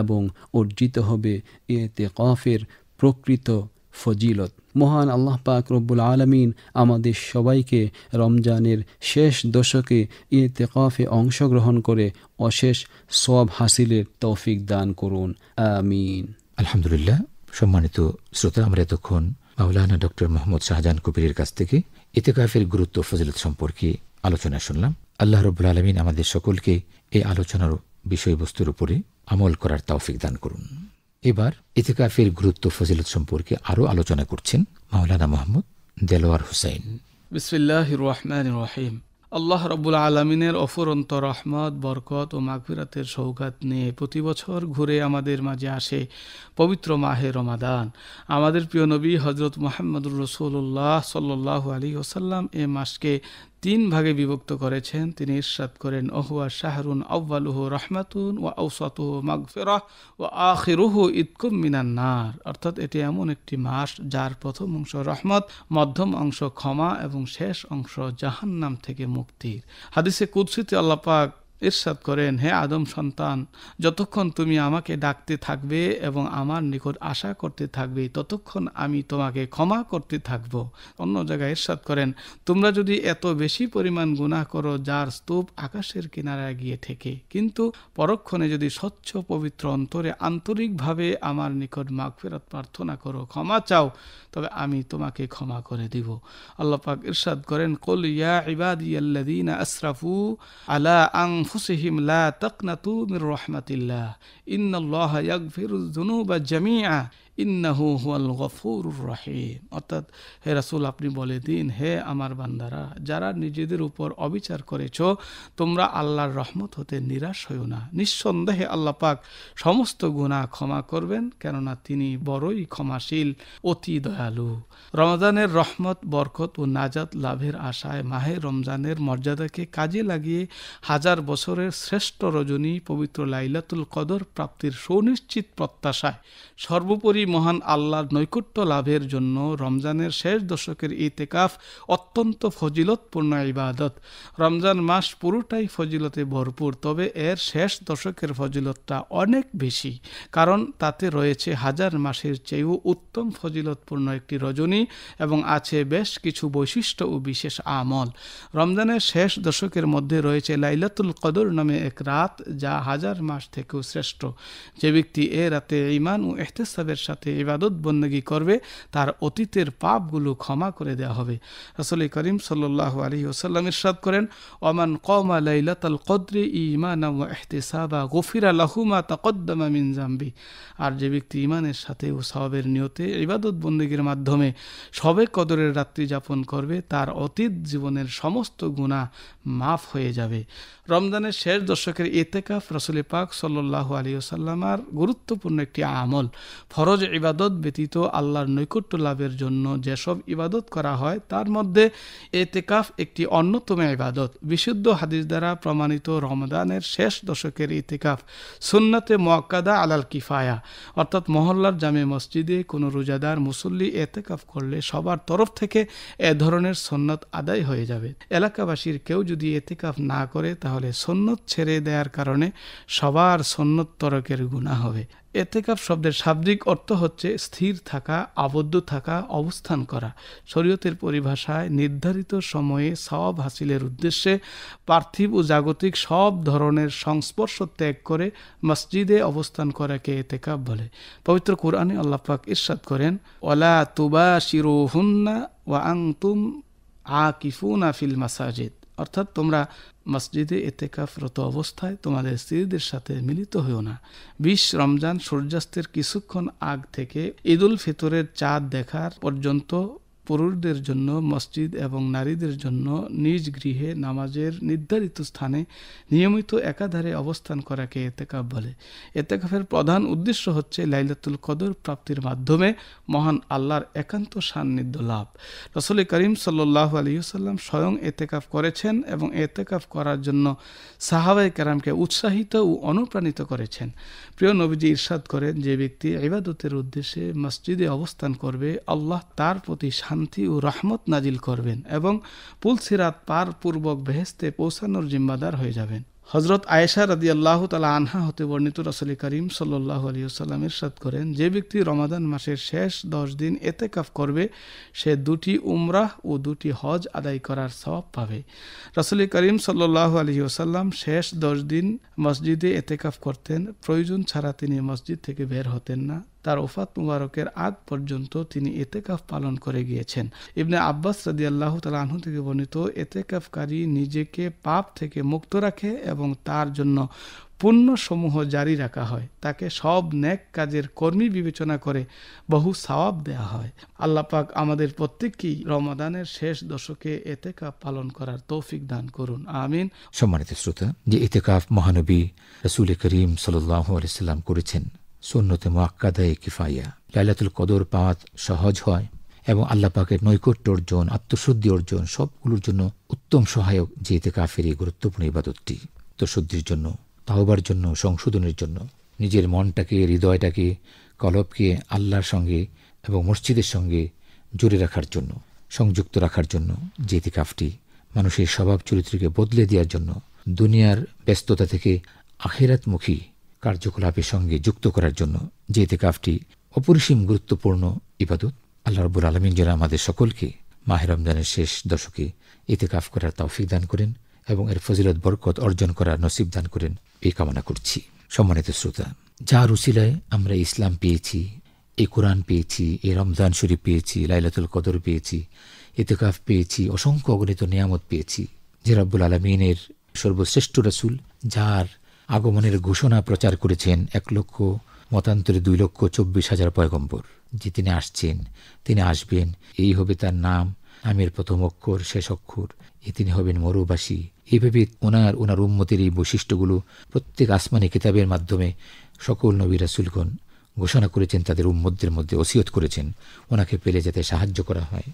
এবং অর্জিত হবে এতেকাফের প্রকৃত ফজিলত মহান আল্লাহ পাক রব্বুল আলমিন আমাদের সবাইকে রমজানের শেষ দশকে ইতেকাফে অংশগ্রহণ করে অশেষ সব হাসিলের তৌফিক দান করুন আমিন আলহামদুলিল্লাহ সম্মানিত শ্রোতা আমরা এতক্ষণ মাওলানা ডক্টর মোহাম্মদ শাহজাহান কবিরের কাছ থেকে ইতেকাফের গুরুত্ব ফজিলত সম্পর্কে আলোচনা শুনলাম আল্লাহ রব্বুল আলমিন আমাদের সকলকে এই আলোচনার বিষয়বস্তুর উপরে আমল করার তৌফিক দান করুন এবার ইতিকাফের গুরুত্ব ফজিলত সম্পর্কে আরও আলোচনা করছেন মাওলানা মোহাম্মদ দেলোয়ার হুসাইন বিসমিল্লাহ রহমান রহিম আল্লাহ রবুল আলমিনের অফুরন্ত রহমত বরকত ও মাগফিরাতের সৌগাত নিয়ে প্রতি বছর ঘুরে আমাদের মাঝে আসে পবিত্র মাহে রমাদান আমাদের প্রিয় নবী হজরত মোহাম্মদুর রসুল্লাহ সাল্লাহ আলী ওসাল্লাম এ মাসকে তিন ভাগে বিভক্ত করেছেন তিনি ইরশাদ করেন অহুয়া শাহরুন আউ্বালুহ রহমাতুন ও ঔসত মাগফেরাহ ও আখিরুহ ইতকুম মিনান নার অর্থাৎ এটি এমন একটি মাস যার প্রথম অংশ রহমত মধ্যম অংশ ক্ষমা এবং শেষ অংশ জাহান্নাম থেকে মুক্তির হাদিসে কুৎসিতে আল্লাপাক ইরশাদ করেন হে আদম সন্তান যতক্ষণ তুমি আমাকে ডাকতে থাকবে এবং আমার নিকট আশা করতে থাকবে ততক্ষণ আমি তোমাকে ক্ষমা করতে থাকব অন্য জায়গায় ইরশাদ করেন তোমরা যদি এত বেশি পরিমাণ গুণা করো যার স্তূপ আকাশের কিনারায় গিয়ে থেকে কিন্তু পরক্ষণে যদি স্বচ্ছ পবিত্র অন্তরে আন্তরিকভাবে আমার নিকট মাগফেরত প্রার্থনা করো ক্ষমা চাও তবে আমি তোমাকে ক্ষমা করে দিব আল্লাপাক ইরশাদ করেন কলিয়া ইয়া ইবাদি আল্লাদিন আসরাফু আলা আং أنفسهم لا تقنطوا من رحمة الله إن الله يغفر الذنوب جميعا ইন্নাহু হুয়াল গফুরুর রহিম অর্থাৎ হে রাসুল আপনি বলে দিন হে আমার বান্দারা যারা নিজেদের উপর অবিচার করেছ তোমরা আল্লাহর রহমত হতে নিরাশ হইও না নিঃসন্দেহে আল্লাহ পাক সমস্ত গুণা ক্ষমা করবেন কেননা তিনি বড়ই ক্ষমাশীল অতি দয়ালু রমজানের রহমত বরকত ও নাজাত লাভের আশায় মাহে রমজানের মর্যাদাকে কাজে লাগিয়ে হাজার বছরের শ্রেষ্ঠ রজনী পবিত্র লাইলাতুল কদর প্রাপ্তির সুনিশ্চিত প্রত্যাশায় সর্বোপরি মহান আল্লাহর নৈকট্য লাভের জন্য রমজানের শেষ দশকের ইতেকাফ অত্যন্ত ফজিলতপূর্ণ ইবাদত রমজান মাস পুরোটাই ফজিলতে ভরপুর তবে এর শেষ দশকের ফজিলতটা অনেক বেশি কারণ তাতে রয়েছে হাজার মাসের চেয়েও উত্তম ফজিলতপূর্ণ একটি রজনী এবং আছে বেশ কিছু বৈশিষ্ট্য ও বিশেষ আমল রমজানের শেষ দশকের মধ্যে রয়েছে লাইলাতুল কদর নামে এক রাত যা হাজার মাস থেকেও শ্রেষ্ঠ যে ব্যক্তি এ রাতে ইমান ও এহতেসাবের সাথে সাথে ইবাদত বন্দী করবে তার অতীতের পাপগুলো ক্ষমা করে দেওয়া হবে রসল করিম সাল্লাহ আলী ওসাল্লাম ইরশাদ করেন ওমান কমা লাইলাতাল কদ্রে ইমান এহতেসাবা গফির আল্লাহুমা তাকদ্দমা মিন আর যে ব্যক্তি ইমানের সাথে ও সবের নিয়তে ইবাদত বন্দীগীর মাধ্যমে সবে কদরের রাত্রি যাপন করবে তার অতীত জীবনের সমস্ত গুণা মাফ হয়ে যাবে রমজানের শেষ দর্শকের এতেকাফ রসুল পাক সাল্লাহ আলী ওসাল্লামার গুরুত্বপূর্ণ একটি আমল ফরজ ইবাদত ব্যতীত আল্লাহর নৈকট্য লাভের জন্য যেসব ইবাদত করা হয় তার মধ্যে এতেকাফ একটি অন্যতম ইবাদত বিশুদ্ধ হাদিস দ্বারা প্রমাণিত রমদানের শেষ দশকের ইতেকাফ সুন্নাতে মোয়াক্কাদা আলাল কিফায়া অর্থাৎ মহল্লার জামে মসজিদে কোনো রোজাদার মুসল্লি এতেকাফ করলে সবার তরফ থেকে এ ধরনের সন্ন্যত আদায় হয়ে যাবে এলাকাবাসীর কেউ যদি এতেকাফ না করে তাহলে সন্ন্যত ছেড়ে দেওয়ার কারণে সবার সন্ন্যত তরকের গুণা হবে এতেকাফ শব্দের শাব্দিক অর্থ হচ্ছে স্থির থাকা আবদ্ধ থাকা অবস্থান করা শরীয়তের পরিভাষায় নির্ধারিত সময়ে সব হাসিলের উদ্দেশ্যে পার্থিব ও জাগতিক সব ধরনের সংস্পর্শ ত্যাগ করে মসজিদে অবস্থান করাকে এতেকাফ বলে পবিত্র কোরআনে আল্লাপাক ইসাদ করেন ওলা তুবা শিরো হুন্না তুম আ আকিফুনা ফিল মাসাজিদ অর্থাৎ তোমরা মসজিদে এতেকাফরত অবস্থায় তোমাদের স্ত্রীদের সাথে মিলিত হইও না বিশ রমজান সূর্যাস্তের কিছুক্ষণ আগ থেকে ঈদুল ফিতরের চাঁদ দেখার পর্যন্ত পুরুষদের জন্য মসজিদ এবং নারীদের জন্য নিজ গৃহে নামাজের নির্ধারিত স্থানে নিয়মিত একাধারে অবস্থান করাকে এতেকাফ বলে এতেকাফের প্রধান উদ্দেশ্য হচ্ছে লাইলাতুল কদর প্রাপ্তির মাধ্যমে মহান আল্লাহর একান্ত সান্নিধ্য লাভ রসলি করিম সাল্লাহ আলিয়াল্লাম স্বয়ং এতেকাফ করেছেন এবং এতেকাফ করার জন্য সাহাবাই কেরামকে উৎসাহিত ও অনুপ্রাণিত করেছেন প্রিয় নবীজি ইরশাদ করেন যে ব্যক্তি ইবাদতের উদ্দেশ্যে মসজিদে অবস্থান করবে আল্লাহ তার প্রতি শান্তি ও রহমত নাজিল করবেন এবং পুলসিরাত পার পূর্বক বেহেস্তে পৌঁছানোর জিম্মাদার হয়ে যাবেন হজরত আয়েশা রাজি আল্লাহ তালা আনহা হতে বর্ণিত রসলি করিম সাল্লাহ আলিয়াল্লাম ইরশাদ করেন যে ব্যক্তি রমাদান মাসের শেষ দশ দিন এতেকাফ করবে সে দুটি উমরাহ ও দুটি হজ আদায় করার সব পাবে রসলি করিম সাল্লাহ আলহি ওসাল্লাম শেষ দশ দিন মসজিদে এতেকাফ করতেন প্রয়োজন ছাড়া তিনি মসজিদ থেকে বের হতেন না তার ওফাত মুবারকের আগ পর্যন্ত তিনি এতেকাফ পালন করে গিয়েছেন ইবনে আব্বাস রাজি আল্লাহ তালা থেকে বর্ণিত এতেকাফকারী নিজেকে পাপ থেকে মুক্ত রাখে এবং তার জন্য পুণ্যসমূহ জারি রাখা হয় তাকে সব ন্যাক কাজের কর্মী বিবেচনা করে বহু সওয়াব দেয়া হয় পাক আমাদের প্রত্যেককেই রমাদানের শেষ দশকে এতেকাফ পালন করার তৌফিক দান করুন আমিন সম্মানিত শ্রোতা যে এতেকাফ মহানবী রসুল করিম সাল্লাম করেছেন সুন্নতে মোয়াক্কাদায় কিফাইয়া লাইলাতুল কদর পাওয়া সহজ হয় এবং আল্লাহ নৈকট্য অর্জন আত্মশুদ্ধি অর্জন সবগুলোর জন্য উত্তম সহায়ক যে এতে কাফের এই গুরুত্বপূর্ণ ইবাদতটি আত্মশুদ্ধির জন্য তাওবার জন্য সংশোধনের জন্য নিজের মনটাকে হৃদয়টাকে কলপকে আল্লাহর সঙ্গে এবং মসজিদের সঙ্গে জুড়ে রাখার জন্য সংযুক্ত রাখার জন্য যে কাফটি মানুষের স্বভাব চরিত্রকে বদলে দেওয়ার জন্য দুনিয়ার ব্যস্ততা থেকে আখেরাতমুখী কার্যকলাপের সঙ্গে যুক্ত করার জন্য যে এতেকাফটি অপরিসীম গুরুত্বপূর্ণ ইবাদত আল্লাহ রবুল আলমিন যেন আমাদের সকলকে মাহের রমজানের শেষ দশকে এতেকাফ করার তৌফিক দান করেন এবং এর ফজিলত বরকত অর্জন করার নসিব দান করেন এই কামনা করছি সম্মানিত শ্রোতা যা রুসিলায় আমরা ইসলাম পেয়েছি এ কোরআন পেয়েছি এ রমজান শরীফ পেয়েছি লাইলাতুল কদর পেয়েছি এতেকাফ পেয়েছি অসংখ্য অগণিত নিয়ামত পেয়েছি যে রব্বুল আলমিনের সর্বশ্রেষ্ঠ রসুল যার আগমনের ঘোষণা প্রচার করেছেন এক লক্ষ মতান্তরে দুই লক্ষ চব্বিশ হাজার পয়গম্বর যে তিনি আসছেন তিনি আসবেন এই হবে তার নাম নামের প্রথম অক্ষর শেষ অক্ষর এ তিনি হবেন মরুবাসী এইভাবে ওনার ওনার উন্মতির এই বৈশিষ্ট্যগুলো প্রত্যেক আসমানি কিতাবের মাধ্যমে সকল নবী রাসুলগণ ঘোষণা করেছেন তাদের উম্মদের মধ্যে ওসিয়ত করেছেন ওনাকে পেলে যাতে সাহায্য করা হয়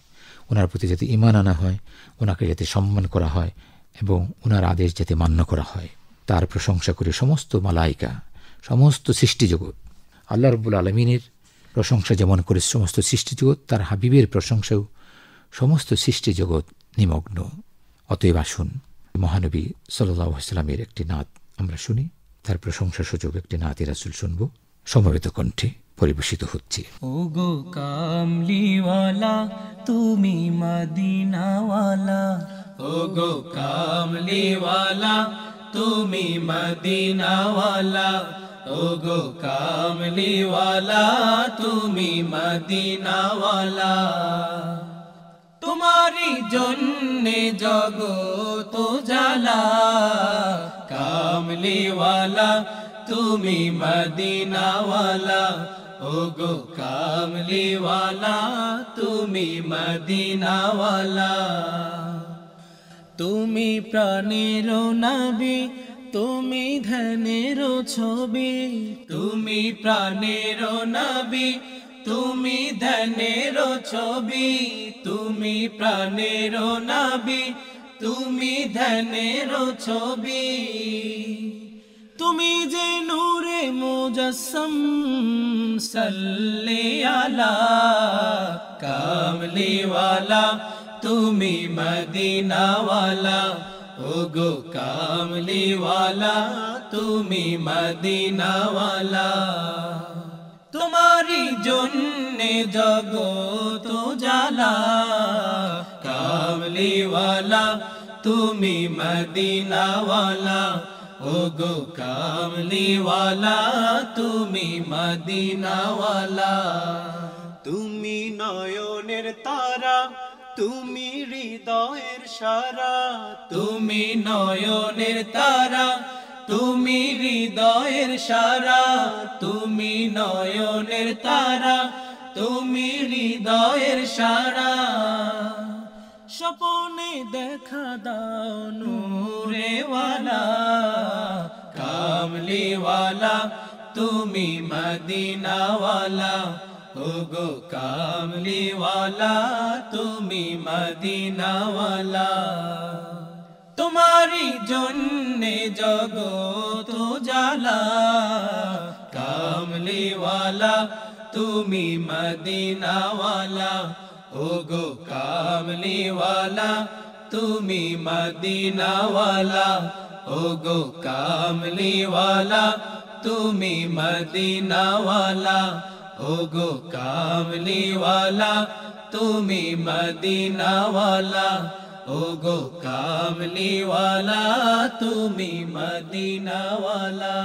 ওনার প্রতি যাতে ইমান আনা হয় ওনাকে যাতে সম্মান করা হয় এবং ওনার আদেশ যাতে মান্য করা হয় তার প্রশংসা করে সমস্ত মালাইকা সমস্ত সৃষ্টিজগৎ আল্লাহ রব্বুল আলমিনের প্রশংসা যেমন করে সমস্ত সৃষ্টিজগৎ তার হাবিবের প্রশংসাও সমস্ত সৃষ্টিজগৎ নিমগ্ন অতএব আসুন মহানবী সাল্লামের একটি নাত আমরা শুনি তার প্রশংসা সুযোগ একটি নাতি এরাসুল শুনব সমবেত কণ্ঠে পরিবেশিত হচ্ছে গো কামলিওয়ালা তুমি মদিনাওয়ালা ওগো কামলিওয়ালা তুমি মদিনাওয়ালা ওগো গো কামলিওয়ালা তুমি মদিনাওয়ালা তোমারই জন্যে জগত জালা কামলিওয়ালা তুমি মদিনাওয়ালা ওগো গো কামলিওয়ালা তুমি মদিনাওয়ালা তুমি প্রাণের নাবি তুমি ধনের ছবি তুমি প্রাণের নাবি তুমি ধনের ছবি তুমি প্রাণের নাবি তুমি ধনের ছবি তুমি যে নূরে মুজসম সাল্লে আলা কামলিওয়ালা তুমি মদিনাওয়ালা ও গো কামলিওয়ালা তুমি মদিনাওয়ালা তোমারি জন্যে জগত জালা কামলিওয়ালা তুমি মদিনাওয়ালা ও গো কামলিওয়ালা তুমি মদিনাওয়ালা তুমি নয়নের তারা তুমি হৃদয়ের সারা তুমি নয়নের তারা তুমি হৃদয়ের সারা তুমি নয়নের তারা তুমি হৃদয়ের সারা স্বপনে দেখা দাও নূরেওয়ালা কামলিওয়ালা তুমি মদিনাওয়ালা होगो कामली वाला तुम्ही मदीना वाला तुम्हारी जुन्ने जगो तो जाला कामली वाला तुम्ही मदीना वाला होगो कामली वाला तुम्हें मदीना वाला होगो कामली वाला तुम्हें मदीना वाला, ওগো কামলিওয়ালা তুমি মদিনাওয়ালা ওগো কামলিওয়ালা তুমি মদিনাওয়ালা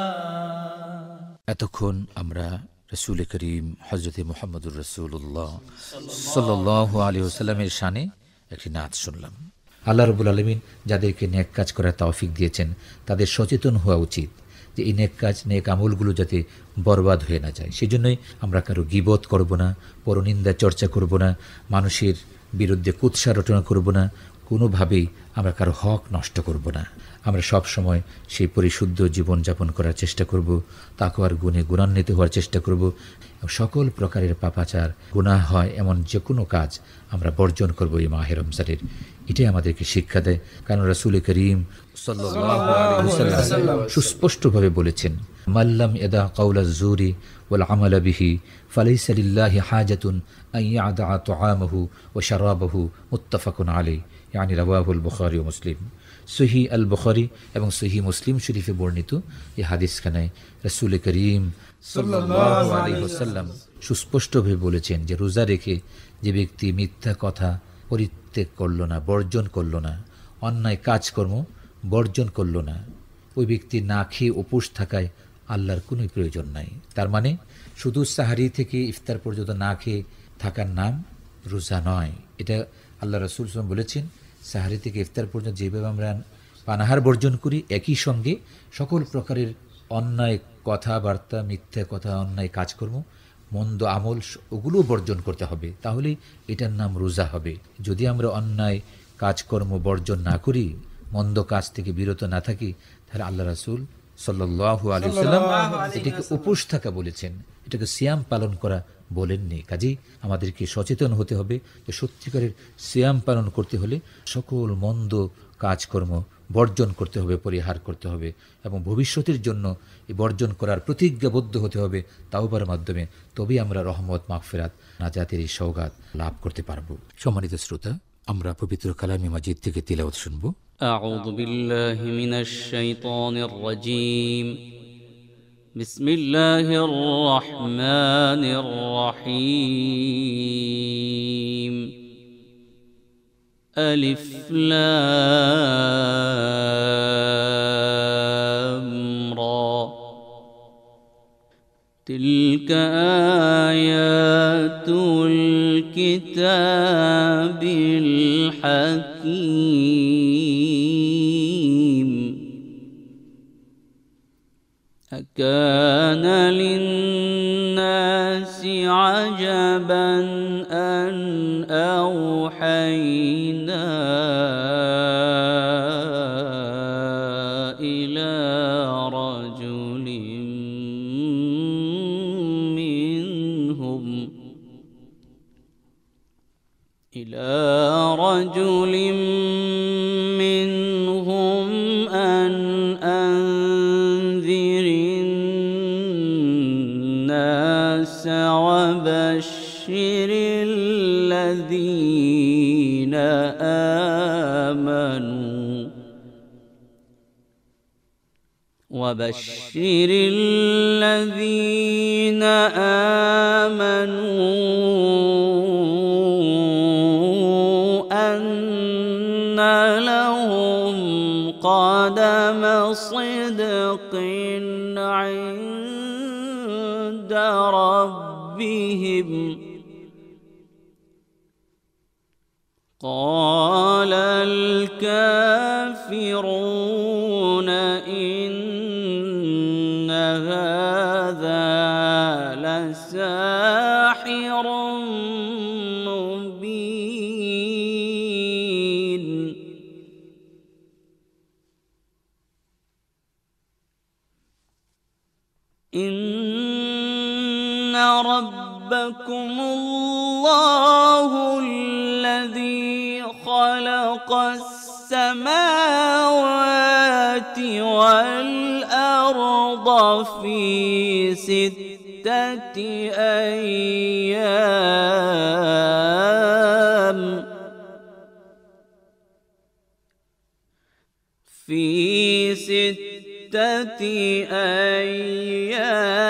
এতক্ষণ আমরা রসুল করিম হজরত মোহাম্মদুর রসুল্লাহ সাল্লাহ আলী ওসাল্লামের শানে একটি নাচ শুনলাম আল্লাহ রবুল আলমিন যাদেরকে ন্যাক কাজ করার তৌফিক দিয়েছেন তাদের সচেতন হওয়া উচিত যে এই নেক কাজ নেক আমলগুলো যাতে বরবাদ হয়ে না যায় সেজন্যই আমরা কারো গিবত করব না পরনিন্দা চর্চা করব না মানুষের বিরুদ্ধে কুৎসা রচনা করব না কোনোভাবেই আমরা কারো হক নষ্ট করব না আমরা সব সময় সেই পরিশুদ্ধ জীবনযাপন করার চেষ্টা করব তাকওয়ার গুণে গুণান্বিত হওয়ার চেষ্টা করব সকল প্রকারের পাপাচার গুণা হয় এমন যে কোনো কাজ আমরা বর্জন করব এই মাহে রমজানের এটাই আমাদেরকে শিক্ষা দেয় কারণ রাসুল করিম সুস্পষ্টভাবে বলেছেন মাল্লাম এদা কাউলা জুরি ওল আমালা বিহি ফালাইসা লিল্লাহি হাজাতুন আদা তো তাআমাহু ও শারাবাহু মুত্তাফাকুন আলী ইয়ানি রবাহুল বখারি ও মুসলিম সহি আল বখরি এবং সহি মুসলিম শরীফে বর্ণিত এই হাদিসখানায় রসুল করিম সাল্লাম সুস্পষ্টভাবে বলেছেন যে রোজা রেখে যে ব্যক্তি মিথ্যা কথা পরিত্যাগ করল না বর্জন করল না অন্যায় কাজকর্ম বর্জন করল না ওই ব্যক্তি না খেয়ে উপোস থাকায় আল্লাহর কোনো প্রয়োজন নাই তার মানে শুধু সাহারি থেকে ইফতার পর্যন্ত না খেয়ে থাকার নাম রোজা নয় এটা আল্লাহ রসুল বলেছেন সাহারি থেকে ইফতার পর্যন্ত যেভাবে আমরা পানাহার বর্জন করি একই সঙ্গে সকল প্রকারের অন্যায় কথাবার্তা মিথ্যা কথা অন্যায় কাজকর্ম মন্দ আমল ওগুলো বর্জন করতে হবে তাহলে এটার নাম রোজা হবে যদি আমরা অন্যায় কাজকর্ম বর্জন না করি মন্দ কাজ থেকে বিরত না থাকি তাহলে আল্লাহ রাসুল সাল্লু আলিয়া এটাকে উপোস থাকা বলেছেন এটাকে সিয়াম পালন করা বলেননি কাজেই আমাদেরকে সচেতন হতে হবে যে সত্যিকারের শ্যাম পালন করতে হলে সকল মন্দ কাজকর্ম বর্জন করতে হবে পরিহার করতে হবে এবং ভবিষ্যতের জন্য বর্জন করার প্রতিজ্ঞাবদ্ধ হতে হবে তাওবার মাধ্যমে তবেই আমরা রহমত মাগফেরাত নাজাতের এই সৌগাত লাভ করতে পারব সম্মানিত শ্রোতা আমরা পবিত্র কালামী মাজিদ থেকে তিলাওয়াত শুনবো بسم الله الرحمن الرحيم ألف لام را تلك آيات الكتاب الحكيم كان للناس عجبا أن أوحينا إلى رجل منهم إلى رجل وبشر الذين آمنوا أن لهم قدم صدق عند ربهم قال الكافر خلق السماوات والأرض في ستة أيام في ستة أيام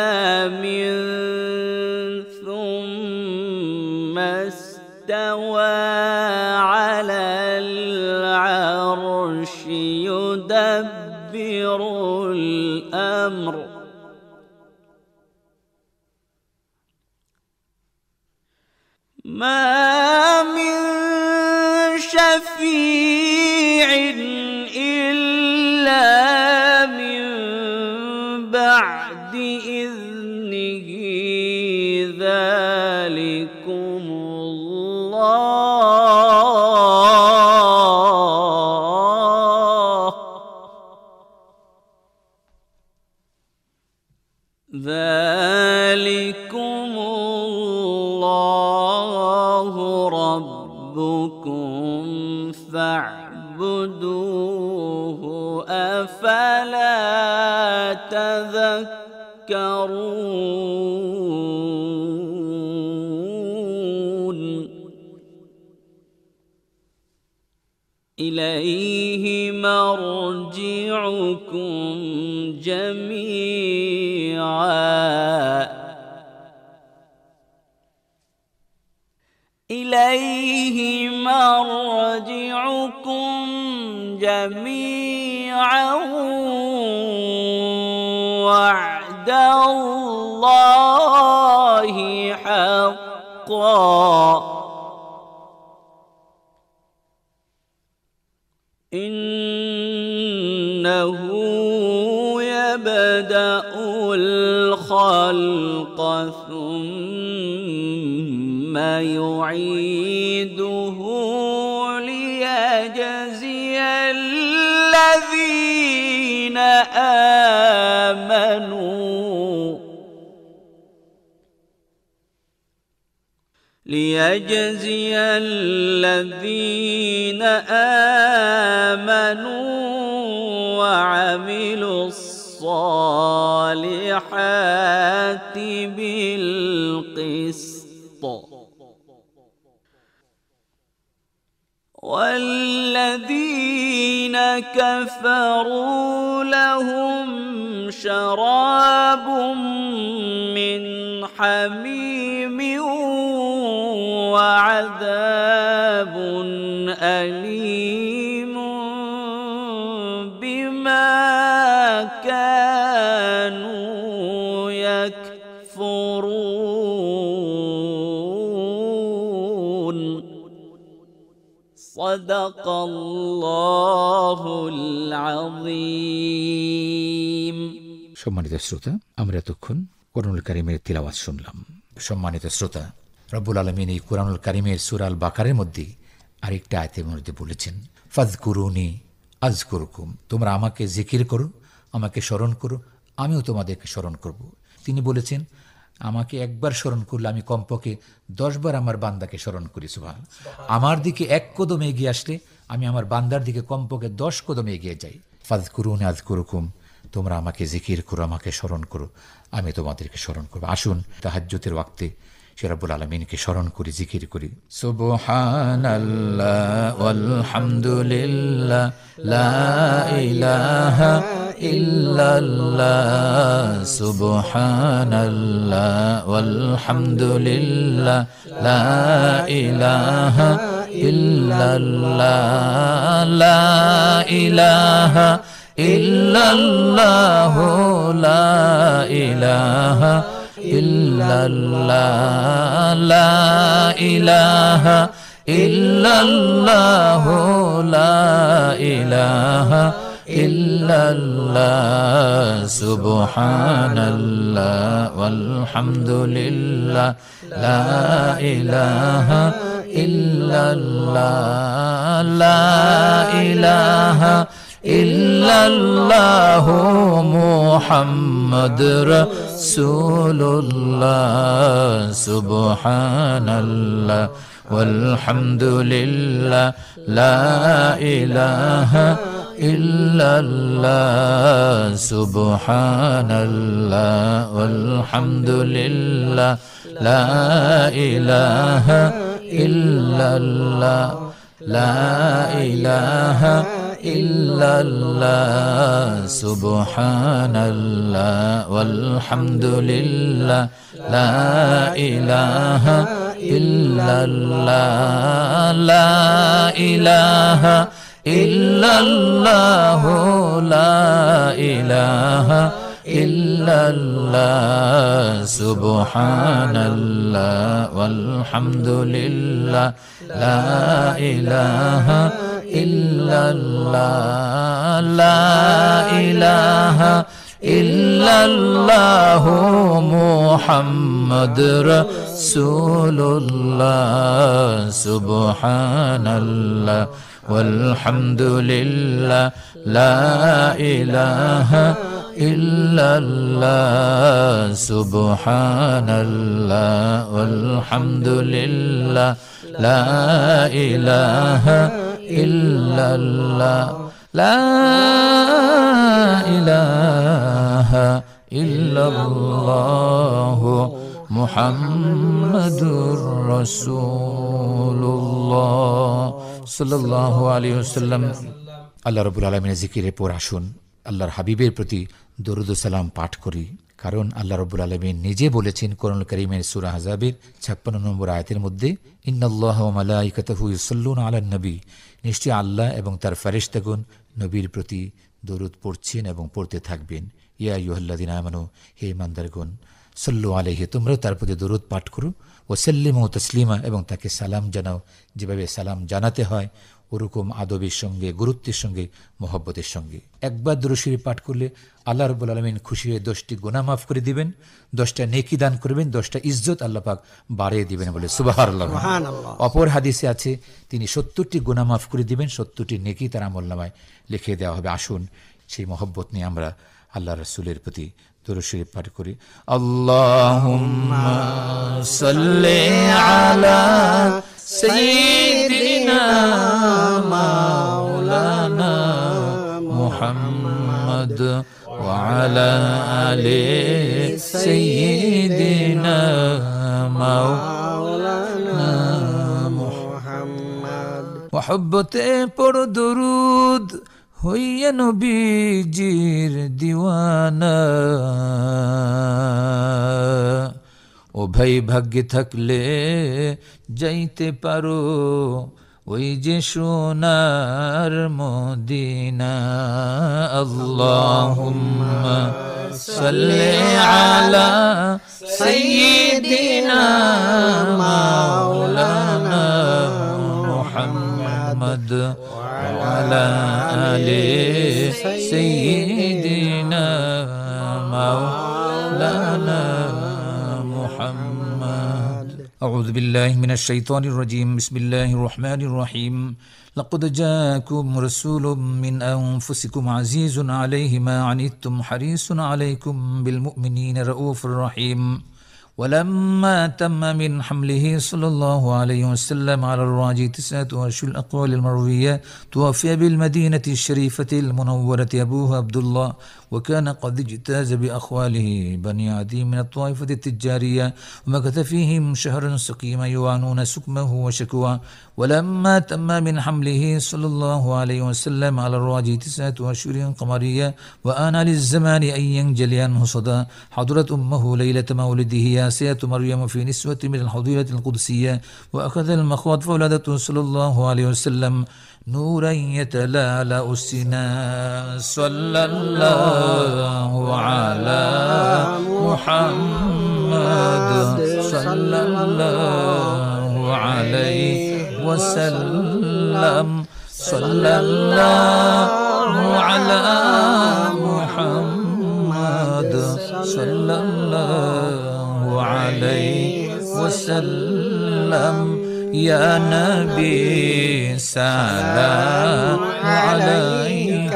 العرش يدبر الأمر ما من شفيع تذكرون إليه مرجعكم جميعا إليه مرجعكم جميعا وعد الله حقا انه يبدا الخلق ثم يعيد ليجزي الذين آمنوا وعملوا الصالحات بالقسط والذين كفروا لهم شراب من حميم وعذاب أليم بما كانوا يكفرون صدق الله العظيم সম্মানিত শ্রোতা আমরা এতক্ষণ করুণুল কারিমের তিলাওয়াত শুনলাম সম্মানিত শ্রোতা রব্বুল আলমিন এই কোরআনুল কারিমের সুরাল বাকারের মধ্যে আরেকটা আয়তের মধ্যে বলেছেন ফজ কুরুনি আজ কুরকুম তোমরা আমাকে জিকির করো আমাকে স্মরণ করো আমিও তোমাদেরকে স্মরণ করব। তিনি বলেছেন আমাকে একবার স্মরণ করলে আমি কমপক্ষে দশবার আমার বান্দাকে স্মরণ করি সুভান আমার দিকে এক কদম এগিয়ে আসলে আমি আমার বান্দার দিকে কমপক্ষে দশ কদম এগিয়ে যাই ফাজ কুরুন আজ কুরকুম তোমরা আমাকে জিকির করো আমাকে স্মরণ করো আমি তোমাদেরকে স্মরণ করবো আসুন তাহাজ্যতের ওয়াক্তে সেরাবুল আলমিনকে স্মরণ করি জিকির করি আলহামদুলিল্লাহ সুবহানাল্লাহ আলহামদুলিল্লাহ লা ইলাহা ইল্লাল্লাহ ইল্লাল্লাহ লা ইলাহা ইল্লাল্লাহ লা ইলাহা ইল্লাল্লাহ সুবহানাল্লাহ ওয়ালহামদুলিল্লাহ লা إلا الله محمد رسول الله سبحان الله والحمد لله لا إله إلا الله سبحان الله والحمد لله لا إله إلا الله لا إله إلا إلا الله سبحان الله والحمد لله لا إله إلا الله لا إله إلا الله لا إله إلا الله سبحان الله والحمد لله لا إله إلا الله إلا الله لا إله إلا الله محمد رسول الله سبحان الله والحمد لله لا إله إلا الله سبحان الله والحمد لله لا إله إلا الله لا إله إلا الله محمد رسول الله আল্লাহ রবুল আলমিনের জিকিরের পর আসুন আল্লাহর হাবিবের প্রতি দরুদ সালাম পাঠ করি কারণ আল্লাহ রবুল আলমিন নিজে বলেছেন করুন করিমের সুরা হাজাবের ছাপ্পান্ন নম্বর আয়তের মধ্যে ইন্নআল্লাহমালাইকাতহুসল্লুন আলান নবী নিশ্চয়ই আল্লাহ এবং তার ফেরেশতাগুন নবীর প্রতি দরুদ পড়ছেন এবং পড়তে থাকবেন ইয়া ইহল্লাদিন আমানু হে মান্দারগুন সল্লু আলহে তোমরাও তার প্রতি দরুদ পাঠ করো ওসাল্লিম ও তসলিমা এবং তাকে সালাম জানাও যেভাবে সালাম জানাতে হয় ওরকম আদবের সঙ্গে গুরুত্বের সঙ্গে মহব্বতের সঙ্গে একবার দুরুশরী পাঠ করলে আল্লাহ রবুল আলমিন খুশি হয়ে দশটি গোনা মাফ করে দিবেন দশটা নেকি দান করবেন দশটা ইজ্জত আল্লাপাক বাড়িয়ে দিবেন বলে সুবাহার অপর হাদিসে আছে তিনি সত্তরটি গোনা মাফ করে দিবেন সত্তরটি নেকি তার নামায় লিখে দেওয়া হবে আসুন সেই মহব্বত নিয়ে আমরা আল্লাহ রসুলের প্রতি درود شریف পাঠ করি আল্লাহুম্মা সাল্লি আলা সাইয়্যিদিনা মাওলানা মুহাম্মদ ওয়া আলা আলি সাইয়্যিদিনা মাওলানা মুহাম্মদ محبته پر درود হইয়া নবীজির দিওয়ানা ও ভাই ভাগ্যে থাকলে যাইতে পারো ওই যে সোনার মদিনা আল্লাহ সাল্লি আলা সাইয়্যিদিনা মাওলানা محمد وعلى آل سيدنا مولانا محمد أعوذ بالله من الشيطان الرجيم بسم الله الرحمن الرحيم لقد جاءكم رسول من أنفسكم عزيز عليه ما عنتم حريص عليكم بالمؤمنين رؤوف رحيم ولما تم من حمله صلى الله عليه وسلم على الراجي تسعة أشهر الأقوال المروية توفي بالمدينة الشريفة المنورة أبوه عبد الله وكان قد اجتاز بأخواله بني عدي من الطائفة التجارية ومكث فيهم شهر سقيما يعانون سكمه وشكواه ولما تم من حمله صلى الله عليه وسلم على الرواج تسعة أشهر قمرية وآن للزمان أن ينجلي عنه صدى حضرت أمه ليلة مولده ياسية مريم في نسوة من الحضيرة القدسية وأخذ المخاض فولدته صلى الله عليه وسلم نورا يتلالأ السنان صلى الله على محمد صلى الله عليه وسلم صلى الله على محمد صلى الله عليه وسلم يا نبي سلام عليك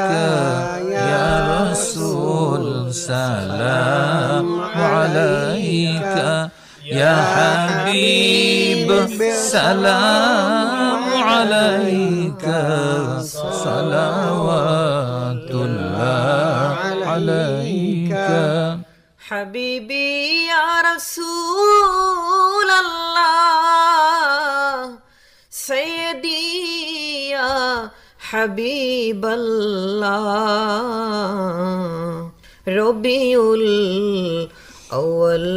يا رسول سلام عليك يا حبيب سلام عليك صلوات الله عليك حبيبي يا رسول الله হাবিবাল্লাহ রবিউল আউল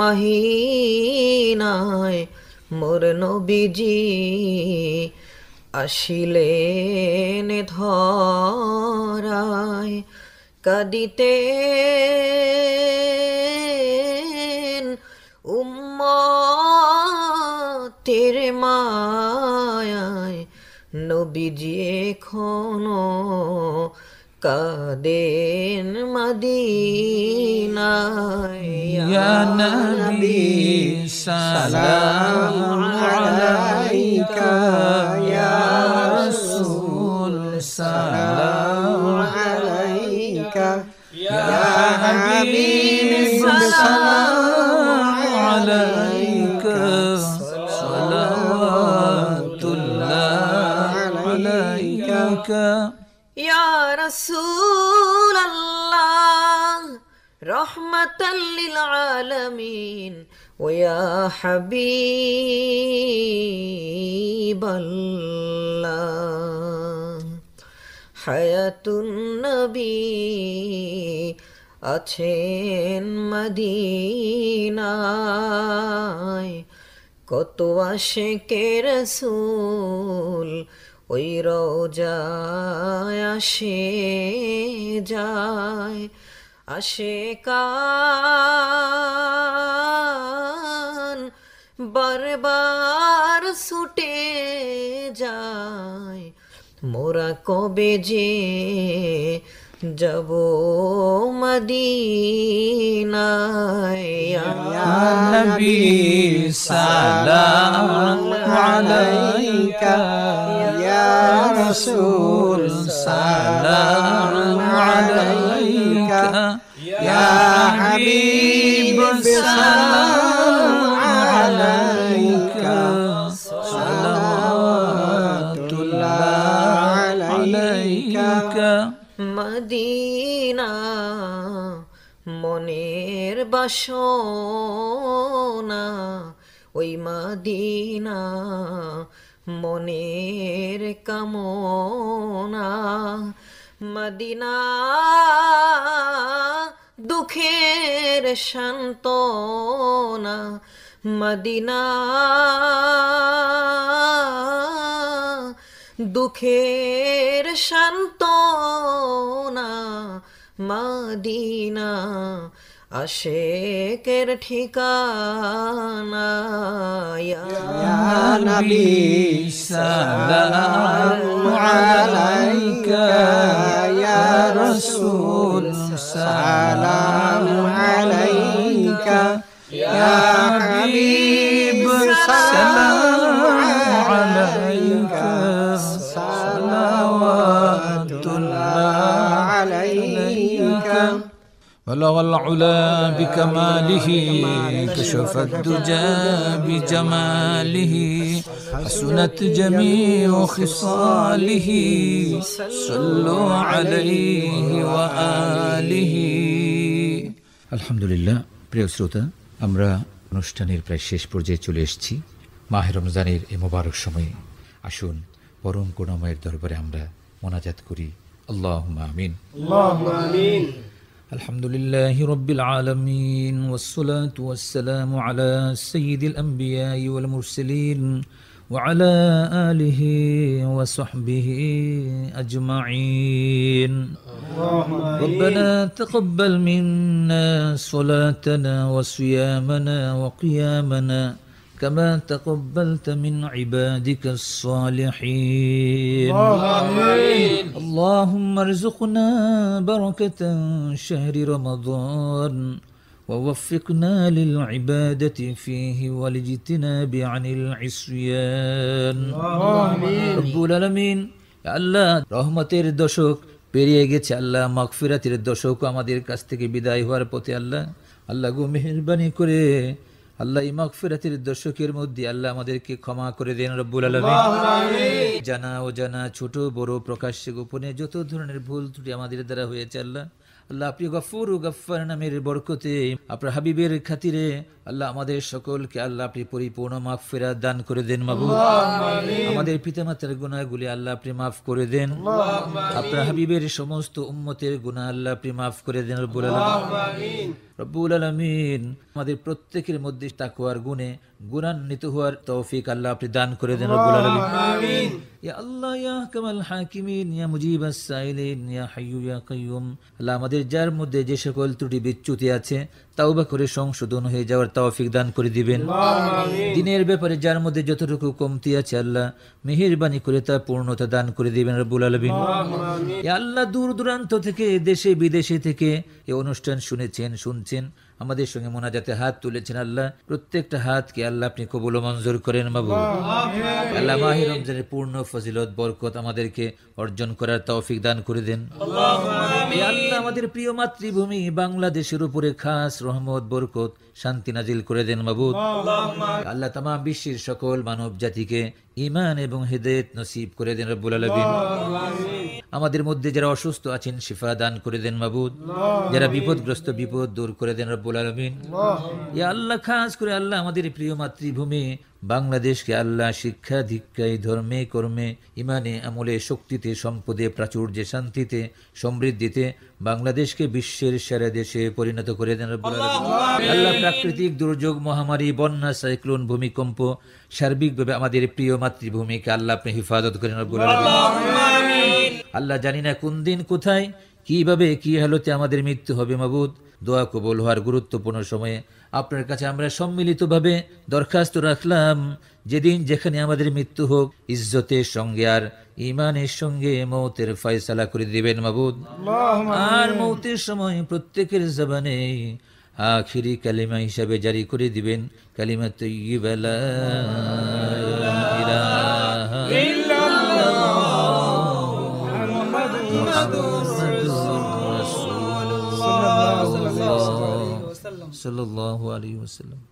মাহিনায় মোর নবীজি আসিলে ধরায় কাঁদিতে উম্মা তেরে মায় নবীজি এখনো কাদেন মদিনায় ইয়া নবী সালাম আলাইকা রাসূল সালাম আলাইকা ইয়া হাবিব সালাম আলাইকা ربك يا رسول الله رحمة للعالمين ويا حبيب الله حياة النبي আছেন مدينة কত আশেকে رسول ওই রোজায় আসে যায় আসে কান বারবার ছুটে যায় মোরা কবে যে जब मदीना नबी सलाम अलैका या रसूल सलाम अलैका या हबीब सलाम মদিনা মনের বাসনা ওই মদিনা মনের কামনা মদিনা দুঃখের শান্তনা মদিনা দুঃখের শান্তনা মাদিনা আশেকের ঠিকানা নবী সালাম ইয়া রাসূল সালাম আলাইকা ইয়া علو العلا بكماله كشف الدجى بجماله حسنت جميع خصاله صلوا عليه وآله الحمد لله প্রিয় শ্রোতা আমরা অনুষ্ঠানের প্রায় শেষ পর্যায়ে চলে এসেছি মাহের রমজানের এ মোবারক সময়ে আসুন পরম করুণাময়ের দরবারে আমরা মোনাজাত করি আল্লাহ আমিন আমিন الحمد لله رب العالمين والصلاة والسلام على سيد الأنبياء والمرسلين وعلى آله وصحبه أجمعين ربنا تقبل منا صلاتنا وصيامنا وقيامنا كما تقبلت من عبادك الصالحين اللهم ارزقنا بركة شهر رمضان ووفقنا للعبادة فيه والاجتناب عن العصيان رب العالمين আল্লাহ রহমতের দশক পেরিয়ে গেছে আল্লাহ মাগফিরাতের দশক আমাদের কাছ থেকে বিদায় হওয়ার পথে আল্লাহ আল্লাহ গো মেহরবানি করে আল্লাহ ইমাক ফেরাতের দর্শকের মধ্যে আল্লাহ আমাদেরকে ক্ষমা করে দেন রব্বুল আলমিন জানা ও জানা ছোট বড় প্রকাশ্যে গোপনে যত ধরনের ভুল ত্রুটি আমাদের দ্বারা হয়েছে আল্লাহ আল্লাহ আপনি গফুর ও গফার নামের বরকতে আপনার হাবিবের খাতিরে আল্লাহ আমাদের সকলকে আল্লাহ আপনি পরিপূর্ণ মাফ ফেরা দান করে দেন মাবু আমাদের পিতামাতার গুণাগুলি আল্লাহ আপনি মাফ করে দেন আপনার হাবিবের সমস্ত উম্মতের গুণা আল্লাহ আপনি মাফ করে দেন রব্বুল আলমিন রব্বুল আলমিন আমাদের প্রত্যেকের মধ্যে তাকুয়ার গুণে গুণান্বিত হওয়ার তৌফিক আল্লাহ আপনি দান করে দেন রব্বুল আলমিন ইয়া আল্লাহ ইয়া কামাল হাকিমিন ইয়া মুজিব সাইলিন ইয়া হাইয়ু ইয়া কাইয়ুম আল্লাহ আমাদের যার মধ্যে যে সকল ত্রুটি বিচ্যুতি আছে তাওবা করে সংশোধন হয়ে যাওয়ার তৌফিক দান করে দিবেন দিনের ব্যাপারে যার মধ্যে যতটুকু কমতি আছে আল্লাহ মেহেরবানি করে তার পূর্ণতা দান করে দিবেন রব্বুল আলমিন ইয়া আল্লাহ দূর দূরান্ত থেকে দেশে বিদেশে থেকে এই অনুষ্ঠান শুনেছেন শুনছেন দিয়েছেন আমাদের সঙ্গে মোনাজাতে হাত তুলেছেন আল্লাহ প্রত্যেকটা হাতকে আল্লাহ আপনি কবুল মঞ্জুর করেন বাবু আল্লাহ মাহির রমজানের পূর্ণ ফজিলত বরকত আমাদেরকে অর্জন করার তৌফিক দান করে দেন আল্লাহ আমাদের প্রিয় মাতৃভূমি বাংলাদেশের উপরে খাস রহমত বরকত শান্তি নাজিল করে দেন বাবু আল্লাহ তামা বিশ্বের সকল মানব জাতিকে ইমান এবং হৃদয়ত নসিব করে দেন রব্বুল আলমিন আমাদের মধ্যে যারা অসুস্থ আছেন শিফা দান করে দেন মাবুদ যারা বিপদগ্রস্ত বিপদ দূর করে দেন রব্বুল আলমিন আল্লাহ খাস করে আল্লাহ আমাদের প্রিয় মাতৃভূমি বাংলাদেশকে আল্লাহ শিক্ষা ধিক্ষায় ধর্মে কর্মে ইমানে আমলে শক্তিতে সম্পদে প্রাচুর্যে শান্তিতে সমৃদ্ধিতে বাংলাদেশকে বিশ্বের সেরা দেশে পরিণত করে দেন আল্লাহ প্রাকৃতিক দুর্যোগ মহামারী বন্যা সাইক্লোন ভূমিকম্প সার্বিকভাবে আমাদের প্রিয় মাতৃভূমিকে আল্লাহ আপনি হেফাজত করে আল্লাহ জানি না কোন দিন কোথায় কিভাবে কি হালতে আমাদের মৃত্যু হবে মাবুদ দোয়া কবল হওয়ার গুরুত্বপূর্ণ সময়ে আপনার কাছে আমরা সম্মিলিতভাবে দরখাস্ত রাখলাম যেদিন যেখানে আমাদের মৃত্যু হোক ইজ্জতের সঙ্গে আর ইমানের সঙ্গে মৌতের ফয়সালা করে দিবেন মাবুদ আর মৌতের সময় প্রত্যেকের জবানে আখিরি কালিমা হিসাবে জারি করে দিবেন কালিমা তৈবেলা ইলাহা ইল্লাল্লাহ صلى الله عليه وسلم